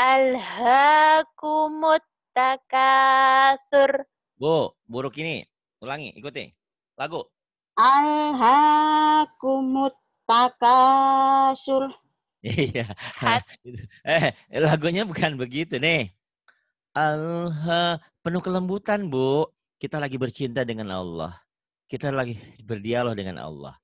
Alhaakumut takasur. Bu, buruk ini. Ulangi, ikuti. Lagu. Alhaakumut takasur. Iya. eh, lagunya bukan begitu nih. Alha penuh kelembutan, Bu. Kita lagi bercinta dengan Allah. Kita lagi berdialog dengan Allah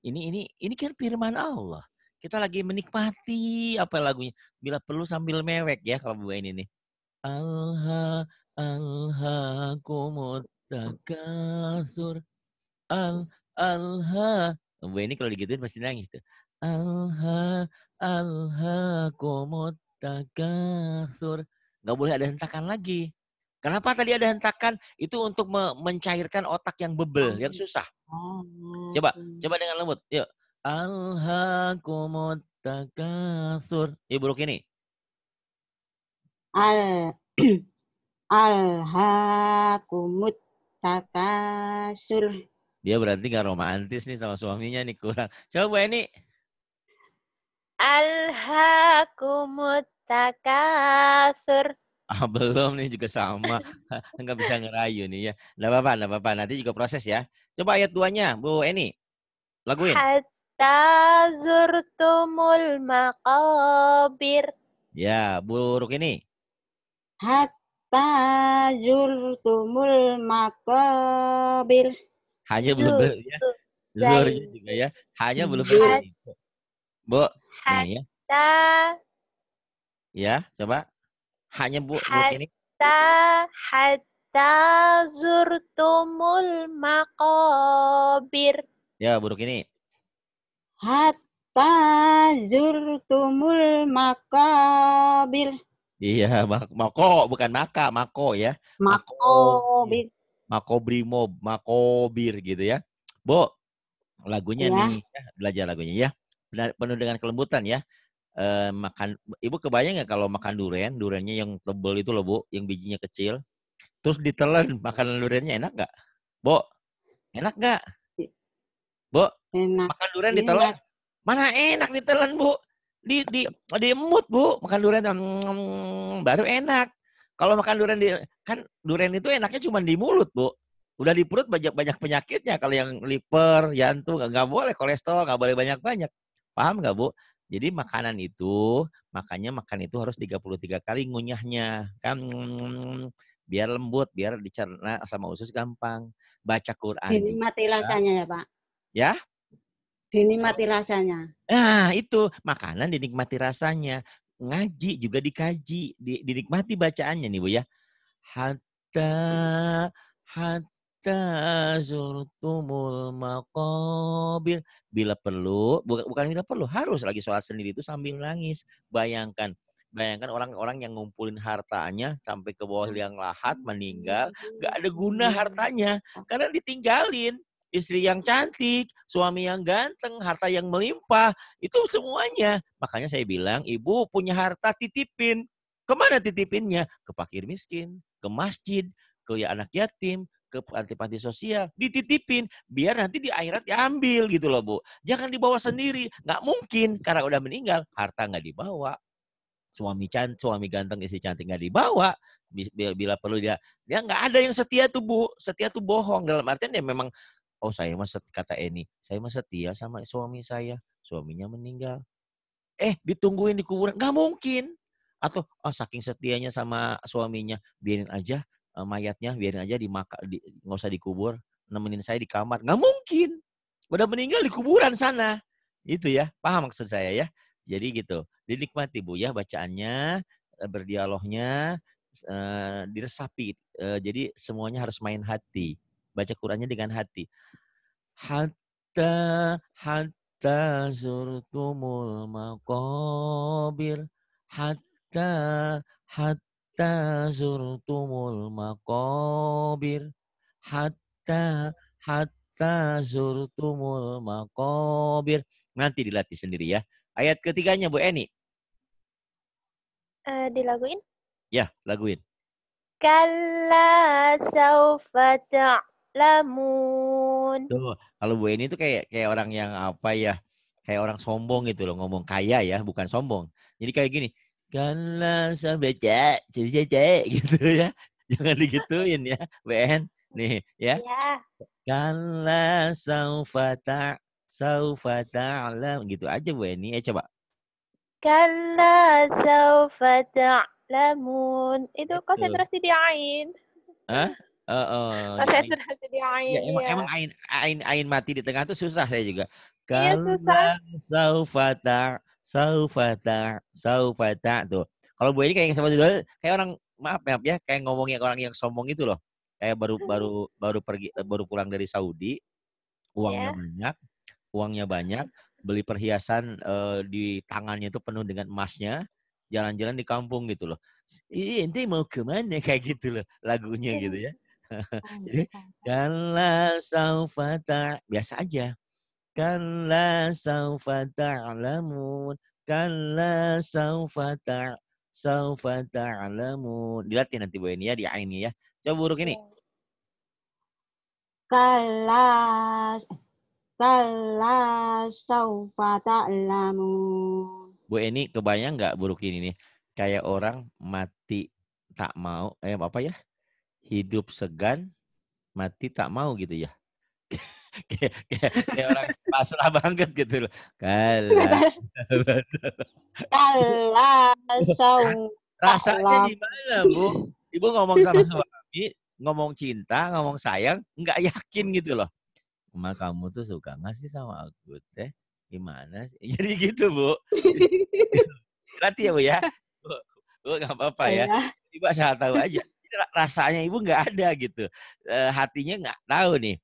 ini ini ini kan firman Allah. Kita lagi menikmati apa lagunya. Bila perlu sambil mewek ya kalau Bu ini nih. Alha alha takasur al alha Bu ini kalau digituin pasti nangis tuh. Alha alha takasur. Gak boleh ada hentakan lagi. Kenapa tadi ada hentakan? Itu untuk mencairkan otak yang bebel, oh. yang susah. Oh, coba, coba dengan lembut. Yuk. Alhaqumut takasur. Ibu Ruki ini. Al alhaqumut takasur. Dia berarti nggak romantis nih sama suaminya nih kurang. Coba bu ini. Alhaqumut takasur. Ah, belum nih juga sama. Enggak bisa ngerayu nih ya. Enggak apa-apa, enggak apa-apa. Nanti juga proses ya. Coba ayat duanya, Bu Eni. Laguin. Hatta zurtumul maqabir. Ya, buruk ini. Hatta zurtumul maqabir. Hanya belum ya. Zur juga ya. Hanya belum Bu. Ya. Hatta. Ya, coba. Hanya bu, bu ini. Hatta hatta zurtumul maqabir. Ya, buruk ini. Hatta zurtumul maqabir. Iya, mak mako bukan maka, mako ya. makobir Mako brimob, makobir gitu ya. Bu, lagunya iya. ya. nih, belajar lagunya ya. Penuh dengan kelembutan ya eh, makan ibu kebayang nggak kalau makan durian duriannya yang tebel itu loh bu yang bijinya kecil terus ditelan makanan duriannya enak nggak bu? enak nggak bu? enak. makan durian enak. mana enak ditelan bu di di di emut bu makan durian mm, baru enak kalau makan durian di kan durian itu enaknya cuma di mulut bu udah di perut banyak banyak penyakitnya kalau yang liver jantung nggak boleh kolesterol nggak boleh banyak banyak paham nggak bu jadi makanan itu, makanya makan itu harus 33 kali ngunyahnya. Kan biar lembut, biar dicerna sama usus gampang. Baca Quran. Ini mati ya. rasanya ya, Pak. Ya? Dinikmati rasanya. Nah, itu makanan dinikmati rasanya. Ngaji juga dikaji, dinikmati bacaannya nih Bu ya. Hatta hatta hatta zurtumul maqabir. Bila perlu, bukan, bukan bila perlu, harus lagi sholat sendiri itu sambil nangis. Bayangkan, bayangkan orang-orang yang ngumpulin hartanya sampai ke bawah liang lahat meninggal, gak ada guna hartanya karena ditinggalin. Istri yang cantik, suami yang ganteng, harta yang melimpah, itu semuanya. Makanya saya bilang, ibu punya harta titipin. Kemana titipinnya? Ke pakir miskin, ke masjid, ke anak yatim, ke panti-panti sosial, dititipin biar nanti di akhirat diambil gitu loh Bu. Jangan dibawa sendiri, nggak mungkin karena udah meninggal harta nggak dibawa, suami can suami ganteng istri cantik nggak dibawa bila perlu dia dia nggak ada yang setia tuh bu setia tuh bohong dalam artian dia ya memang oh saya mah kata ini saya mah setia sama suami saya suaminya meninggal eh ditungguin di kuburan nggak mungkin atau oh saking setianya sama suaminya biarin aja Eh, mayatnya biarin aja dimaka, di nggak usah dikubur nemenin saya di kamar nggak mungkin udah meninggal di kuburan sana itu ya paham maksud saya ya jadi gitu dinikmati bu ya bacaannya eh, berdialognya uh, diresapi jadi semuanya harus main hati baca Qurannya dengan hati hatta hatta surtumul maqabir hatta hatta hatta zurtumul maqabir hatta hatta zurtumul maqabir nanti dilatih sendiri ya ayat ketiganya Bu Eni uh, dilaguin ya laguin kalla saufa ta'lamun tuh kalau Bu Eni itu kayak kayak orang yang apa ya kayak orang sombong gitu loh ngomong kaya ya bukan sombong jadi kayak gini kalau sampai cek gitu ya. Jangan digituin ya, BN. Nih, ya. ya. Kan saufata, saufata alam. gitu aja Bu Eni. Eh ya, coba. Kala saufata ta'lamun. Itu konsentrasi di ain. Hah? ah oh, oh konsentrasi di ain. Ya, emang ya. emang ain ain ain mati di tengah tuh susah saya juga. Kala ya, kan susah. Saufa ta, tuh. Kalau Bu ini kayak sama juga, kayak orang maaf maaf ya, kayak ngomongnya orang yang sombong itu loh. Kayak baru hmm. baru baru pergi eh, baru pulang dari Saudi, uangnya yeah. banyak, uangnya banyak, beli perhiasan uh, di tangannya itu penuh dengan emasnya, jalan-jalan di kampung gitu loh. ini mau kemana kayak gitu loh lagunya iya. gitu ya. Jadi janganlah saufata biasa aja. Kalla saufa ta'lamun. Kalla saufa ta' saufa ta'lamun. Dilatih ya nanti Bu Eni ya di ini ya. Coba buruk ini. Iya. Kalla kalla saufa ta'lamun. Bu Eni kebayang nggak buruk ini nih? Kayak orang mati tak mau eh apa ya? Hidup segan, mati tak mau gitu ya. kayak, orang pasrah banget gitu loh. Kalah. Kalah. Rasanya gimana, Bu? Ibu ngomong sama suami, ngomong cinta, ngomong sayang, nggak yakin gitu loh. Cuma kamu tuh suka nggak sih sama aku teh? Gimana sih? Jadi gitu, Bu. Berarti ya, Bu ya. Bu, nggak apa-apa ya. Iya. Ibu asal tahu aja. Rasanya ibu nggak ada gitu. Eh, hatinya nggak tahu nih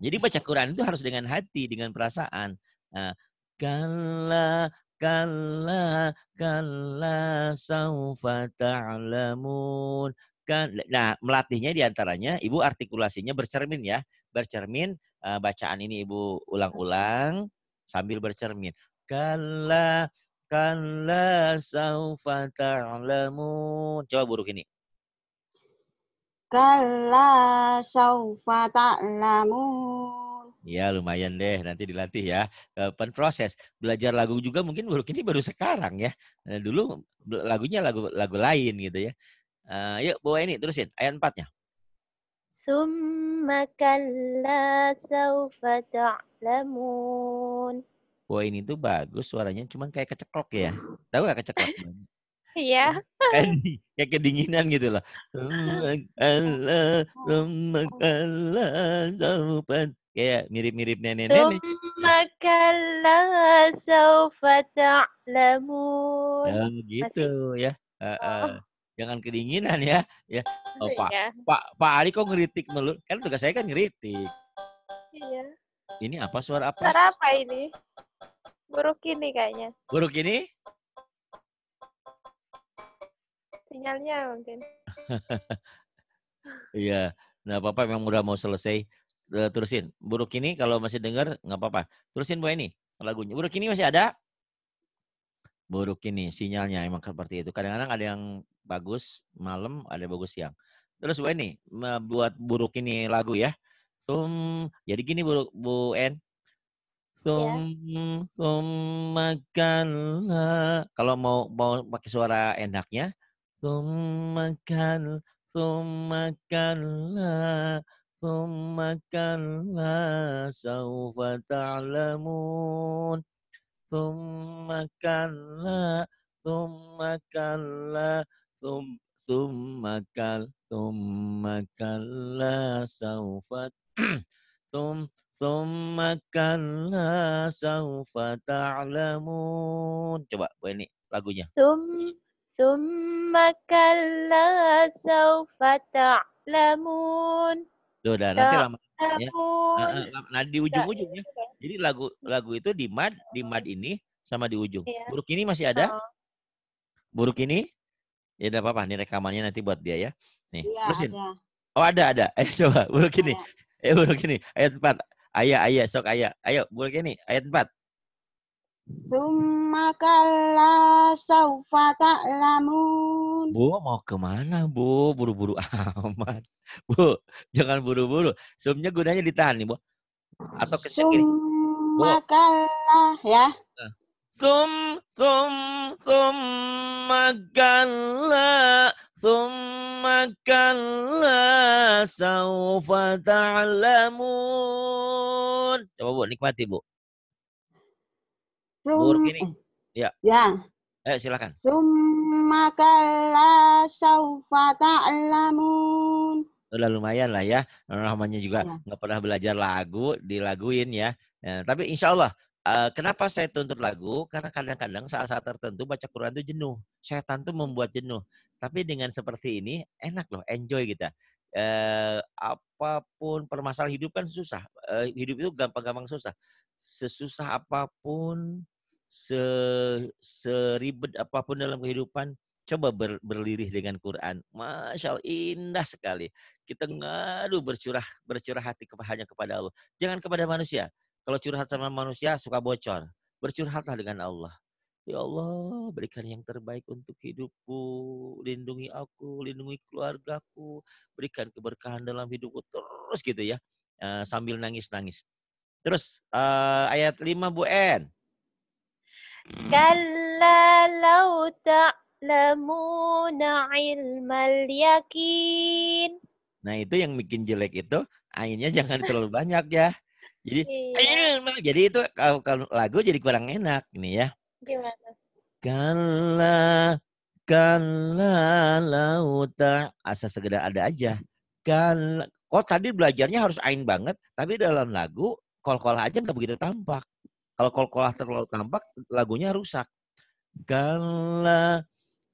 jadi baca Quran itu harus dengan hati, dengan perasaan. Nah, kala kala kala saufa ta'lamun. Kan, nah, melatihnya diantaranya ibu artikulasinya bercermin ya. Bercermin eh, bacaan ini ibu ulang-ulang sambil bercermin. Kala kala saufa ta'lamun. Coba buruk ini. Kala saufa ta'lamun. Ya lumayan deh, nanti dilatih ya. Eh, proses Belajar lagu juga mungkin baru ini baru sekarang ya. Eh, dulu lagunya lagu lagu lain gitu ya. Uh, yuk bawa ini terusin ayat empatnya. Summa kala saufa ta'lamun. Wah ini tuh bagus suaranya, cuman kayak keceklok ya. Tahu gak keceklok? Iya. iya. Kayak, kayak kedinginan gitu loh. Kayak mirip-mirip nenek-nenek. Oh, gitu ya, gitu ya. Uh, uh. Jangan kedinginan ya. Ya. Oh, Pak, ya. Pak, Pak Ali kok ngeritik melulu? Kan tugas saya kan ngeritik. Iya. Ini apa suara apa? Suara apa ini? Buruk ini kayaknya. Buruk ini? sinyalnya mungkin. Iya. nah, apa-apa memang udah mau selesai. Eh, terusin. Buruk ini kalau masih dengar nggak apa-apa. Terusin Bu ini lagunya. Buruk ini masih ada? Buruk ini sinyalnya emang seperti itu. Kadang-kadang ada yang bagus malam, ada yang bagus siang. Terus Bu ini buat buruk ini lagu ya. Tum, jadi gini Bu, Bu En. Tum, yeah. tum, Kalau mau mau pakai suara enaknya, Summa kan, summa kan summa kan sawfa ta'lamun. Summa kan summa kan summa kan summa kan sawfa sum summa kan sawfa ta'lamun. Coba, ini lagunya. Summa ثم kalla sawfa ta'lamun. Tuh, dah, nanti lama ya. Ah, ah, nah, di ujung-ujungnya. Iya, iya, iya. Jadi lagu lagu itu di mad, di mad ini sama di ujung. Buruk ini masih ada? Oh. Buruk ini? Ya tidak apa-apa, Ini rekamannya nanti buat dia ya. Nih, ya, terusin. Ada. Oh, ada ada. Eh coba buruk ini. Eh buruk ini. Ayat 4. Ayah, ayah, sok ayah. Ayo, buruk ini. Ayat 4. Bu, mau kemana Bu? Buru-buru amat. Bu, jangan buru-buru. Sumnya gunanya ditahan nih Bu. Atau ke gini. ya. Sum, sum, sum. kalla. sum, kalla saufa ta'lamun. Coba Bu, nikmati Bu. Sum, ini. Ya. Ya. Eh, silakan. Summa kala saufa ta'lamun. Udah lumayan lah ya. Namanya juga ya. nggak ya. pernah belajar lagu, dilaguin ya. ya tapi insyaallah Allah eh, kenapa saya tuntut lagu? Karena kadang-kadang saat-saat tertentu baca Quran itu jenuh. Setan tuh membuat jenuh. Tapi dengan seperti ini enak loh, enjoy kita. Gitu. Eh, apapun permasalahan hidup kan susah. Eh, hidup itu gampang-gampang susah sesusah apapun, se seribet apapun dalam kehidupan, coba ber, berlirih dengan Quran. Masya Allah, indah sekali. Kita ngadu bercurah bercurah hati ke, hanya kepada Allah. Jangan kepada manusia. Kalau curhat sama manusia suka bocor. Bercurhatlah dengan Allah. Ya Allah, berikan yang terbaik untuk hidupku. Lindungi aku, lindungi keluargaku. Berikan keberkahan dalam hidupku. Terus gitu ya. Eh, sambil nangis-nangis. Terus uh, ayat 5 Bu En. Kalla law ta'lamuna ilmal yakin. Nah, itu yang bikin jelek itu ainnya jangan terlalu banyak ya. Jadi iya. jadi itu kalau, kalau lagu jadi kurang enak ini ya. Gimana? Kalla kalla lauta asa segera ada aja. Kan kok oh, tadi belajarnya harus ain banget, tapi dalam lagu kol-kolah aja nggak begitu tampak. Kalau kol-kolah terlalu tampak, lagunya rusak. Kala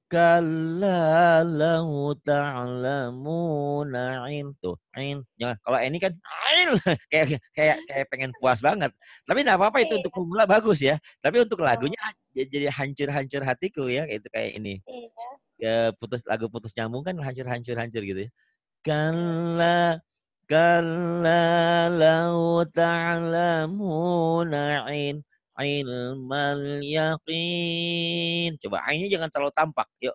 kala lau ta'lamuna ain tuh ain jangan kalau ini kan ain kayak kayak kayak pengen puas banget tapi nggak apa-apa itu iya. untuk pemula bagus ya tapi untuk iya. lagunya jadi hancur-hancur hatiku ya itu kayak ini ya putus lagu putus nyambung kan hancur-hancur hancur gitu ya iya. kala كلا لو تعلمون عين ilmal yakin. Coba ainnya jangan terlalu tampak. Yuk.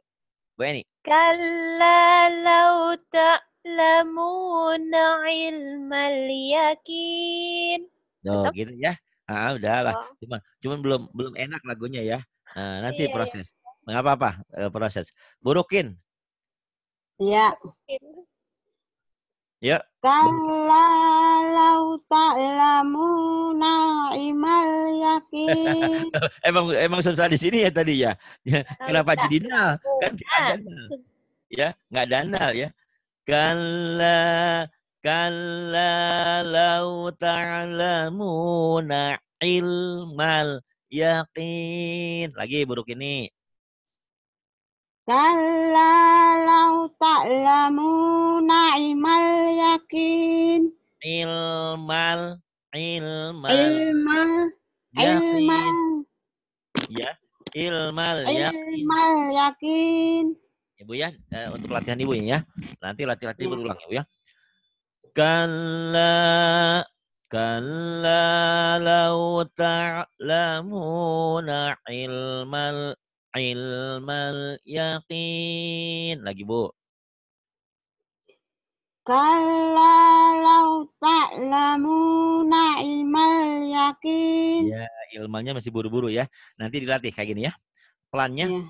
Bu Kalau Kalla lau ta'lamuna ilmal yakin. No, gitu ya. Ah, udahlah. Oh. Cuman cuman belum belum enak lagunya ya. Nah, nanti iya, iya. proses. Iya. Enggak apa-apa, eh, proses. Burukin. Iya. Ya. Kalau taklamu imal yakin. emang emang susah di sini ya tadi ya. ya kenapa jadi nal? Kan Ya, nggak ada ya. Kala kala lau ta'lamuna ilmal yakin. Lagi buruk ini. Kalla lau ta'lamu na'imal yakin. Ilmal, ilmal. Ilmal, ilmal. Ya, ilmal ya. Ilmal yakin. Ibu ya, ya. Eh, untuk latihan ibu ya. Nanti latihan-latihan iya. ya. berulang ibu ya. Kalla Kalla law ta'lamuna ilmal ilmal yakin. Lagi, Bu. Kalau Kala lau ta'lamuna ilmal yakin. Ya, ilmalnya masih buru-buru ya. Nanti dilatih kayak gini ya. Pelannya. Ya.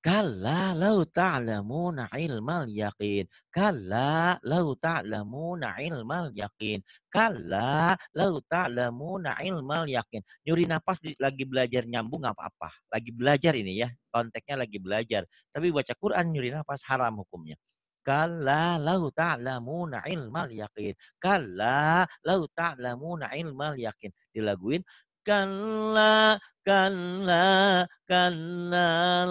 Kala lau ta'lamuna ilmal yakin. Kala lau ta'lamuna ilmal yakin. Kala lau ta'lamuna ilmal yakin. Nyuri nafas lagi belajar nyambung nggak apa-apa. Lagi belajar ini ya. konteknya lagi belajar. Tapi baca Quran nyuri nafas haram hukumnya. Kala lau ta'lamuna ilmal yakin. Kala lau ta'lamuna ilmal yakin. Dilaguin kalla kalla kalla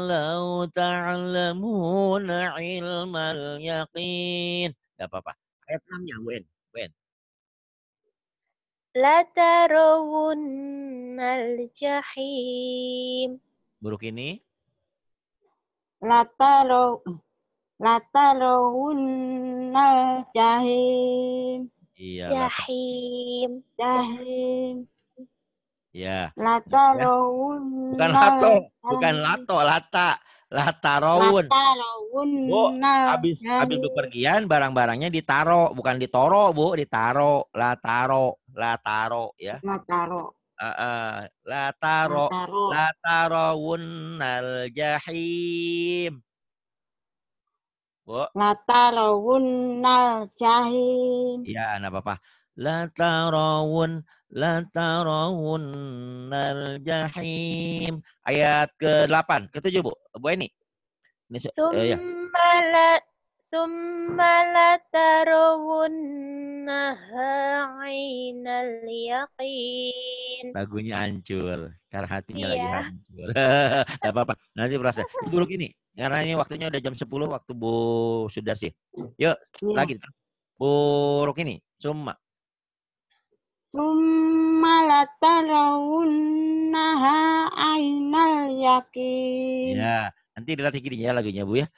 lau تعلمون ilmal yaqin. Gak apa-apa. Ayat 6-nya, Wen. Wen. mal jahim. Buruk ini? Lataraw... Latarawunnal jahim. Iya. Jahim. Jahim. Iya. Ya. Lata rawun. Bukan lato, bukan lato, lata. Lata rawun. Lata rawun. Bu, habis habis bepergian barang-barangnya ditaro, bukan ditoro, Bu, ditaro. Lataro, lataro ya. Lataro. Uh, uh, lataro, latarawun al jahim. Bu. Latarawun al jahim. Ya, anak Lata iya, Latarawun latarawunnal jahim. Ayat ke-8, ke-7, Bu. Bu Eni. Ini eh, ya. summa summa latarawunnaha aynal yaqin. Lagunya hancur, Karena hatinya iya. lagi hancur. Gak apa-apa, nanti berasa. buruk ini, karena ini waktunya udah jam 10 waktu Bu sudah sih. Yuk, iya. lagi. buruk ini summa Summa latarawunnaha ainal yakin. Ya, nanti dilatih gini ya lagunya Bu ya.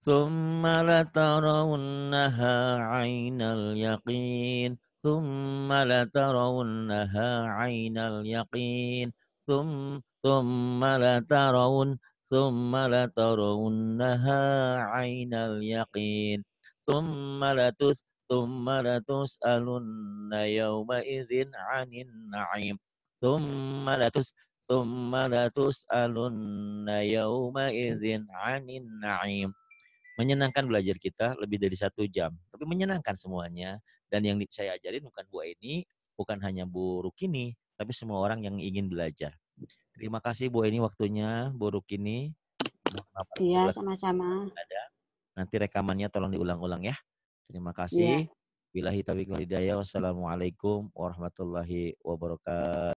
Summa latarawunnaha ainal yakin. Summa latarawunnaha ainal yakin. Sum, summa latarawun. Summa latarawunnaha ainal yakin. Summa latus ثم لتسألن يومئذ عن النعيم ثم لتس ثم لتسألن يومئذ عن النعيم menyenangkan belajar kita lebih dari satu jam tapi menyenangkan semuanya dan yang saya ajarin bukan Bu ini, bukan hanya Bu Rukini tapi semua orang yang ingin belajar terima kasih Bu ini waktunya Bu Rukini iya sama-sama ada nanti rekamannya tolong diulang-ulang ya Terima kasih. Yeah. Bila hitabi hidayah. Wassalamualaikum warahmatullahi wabarakatuh.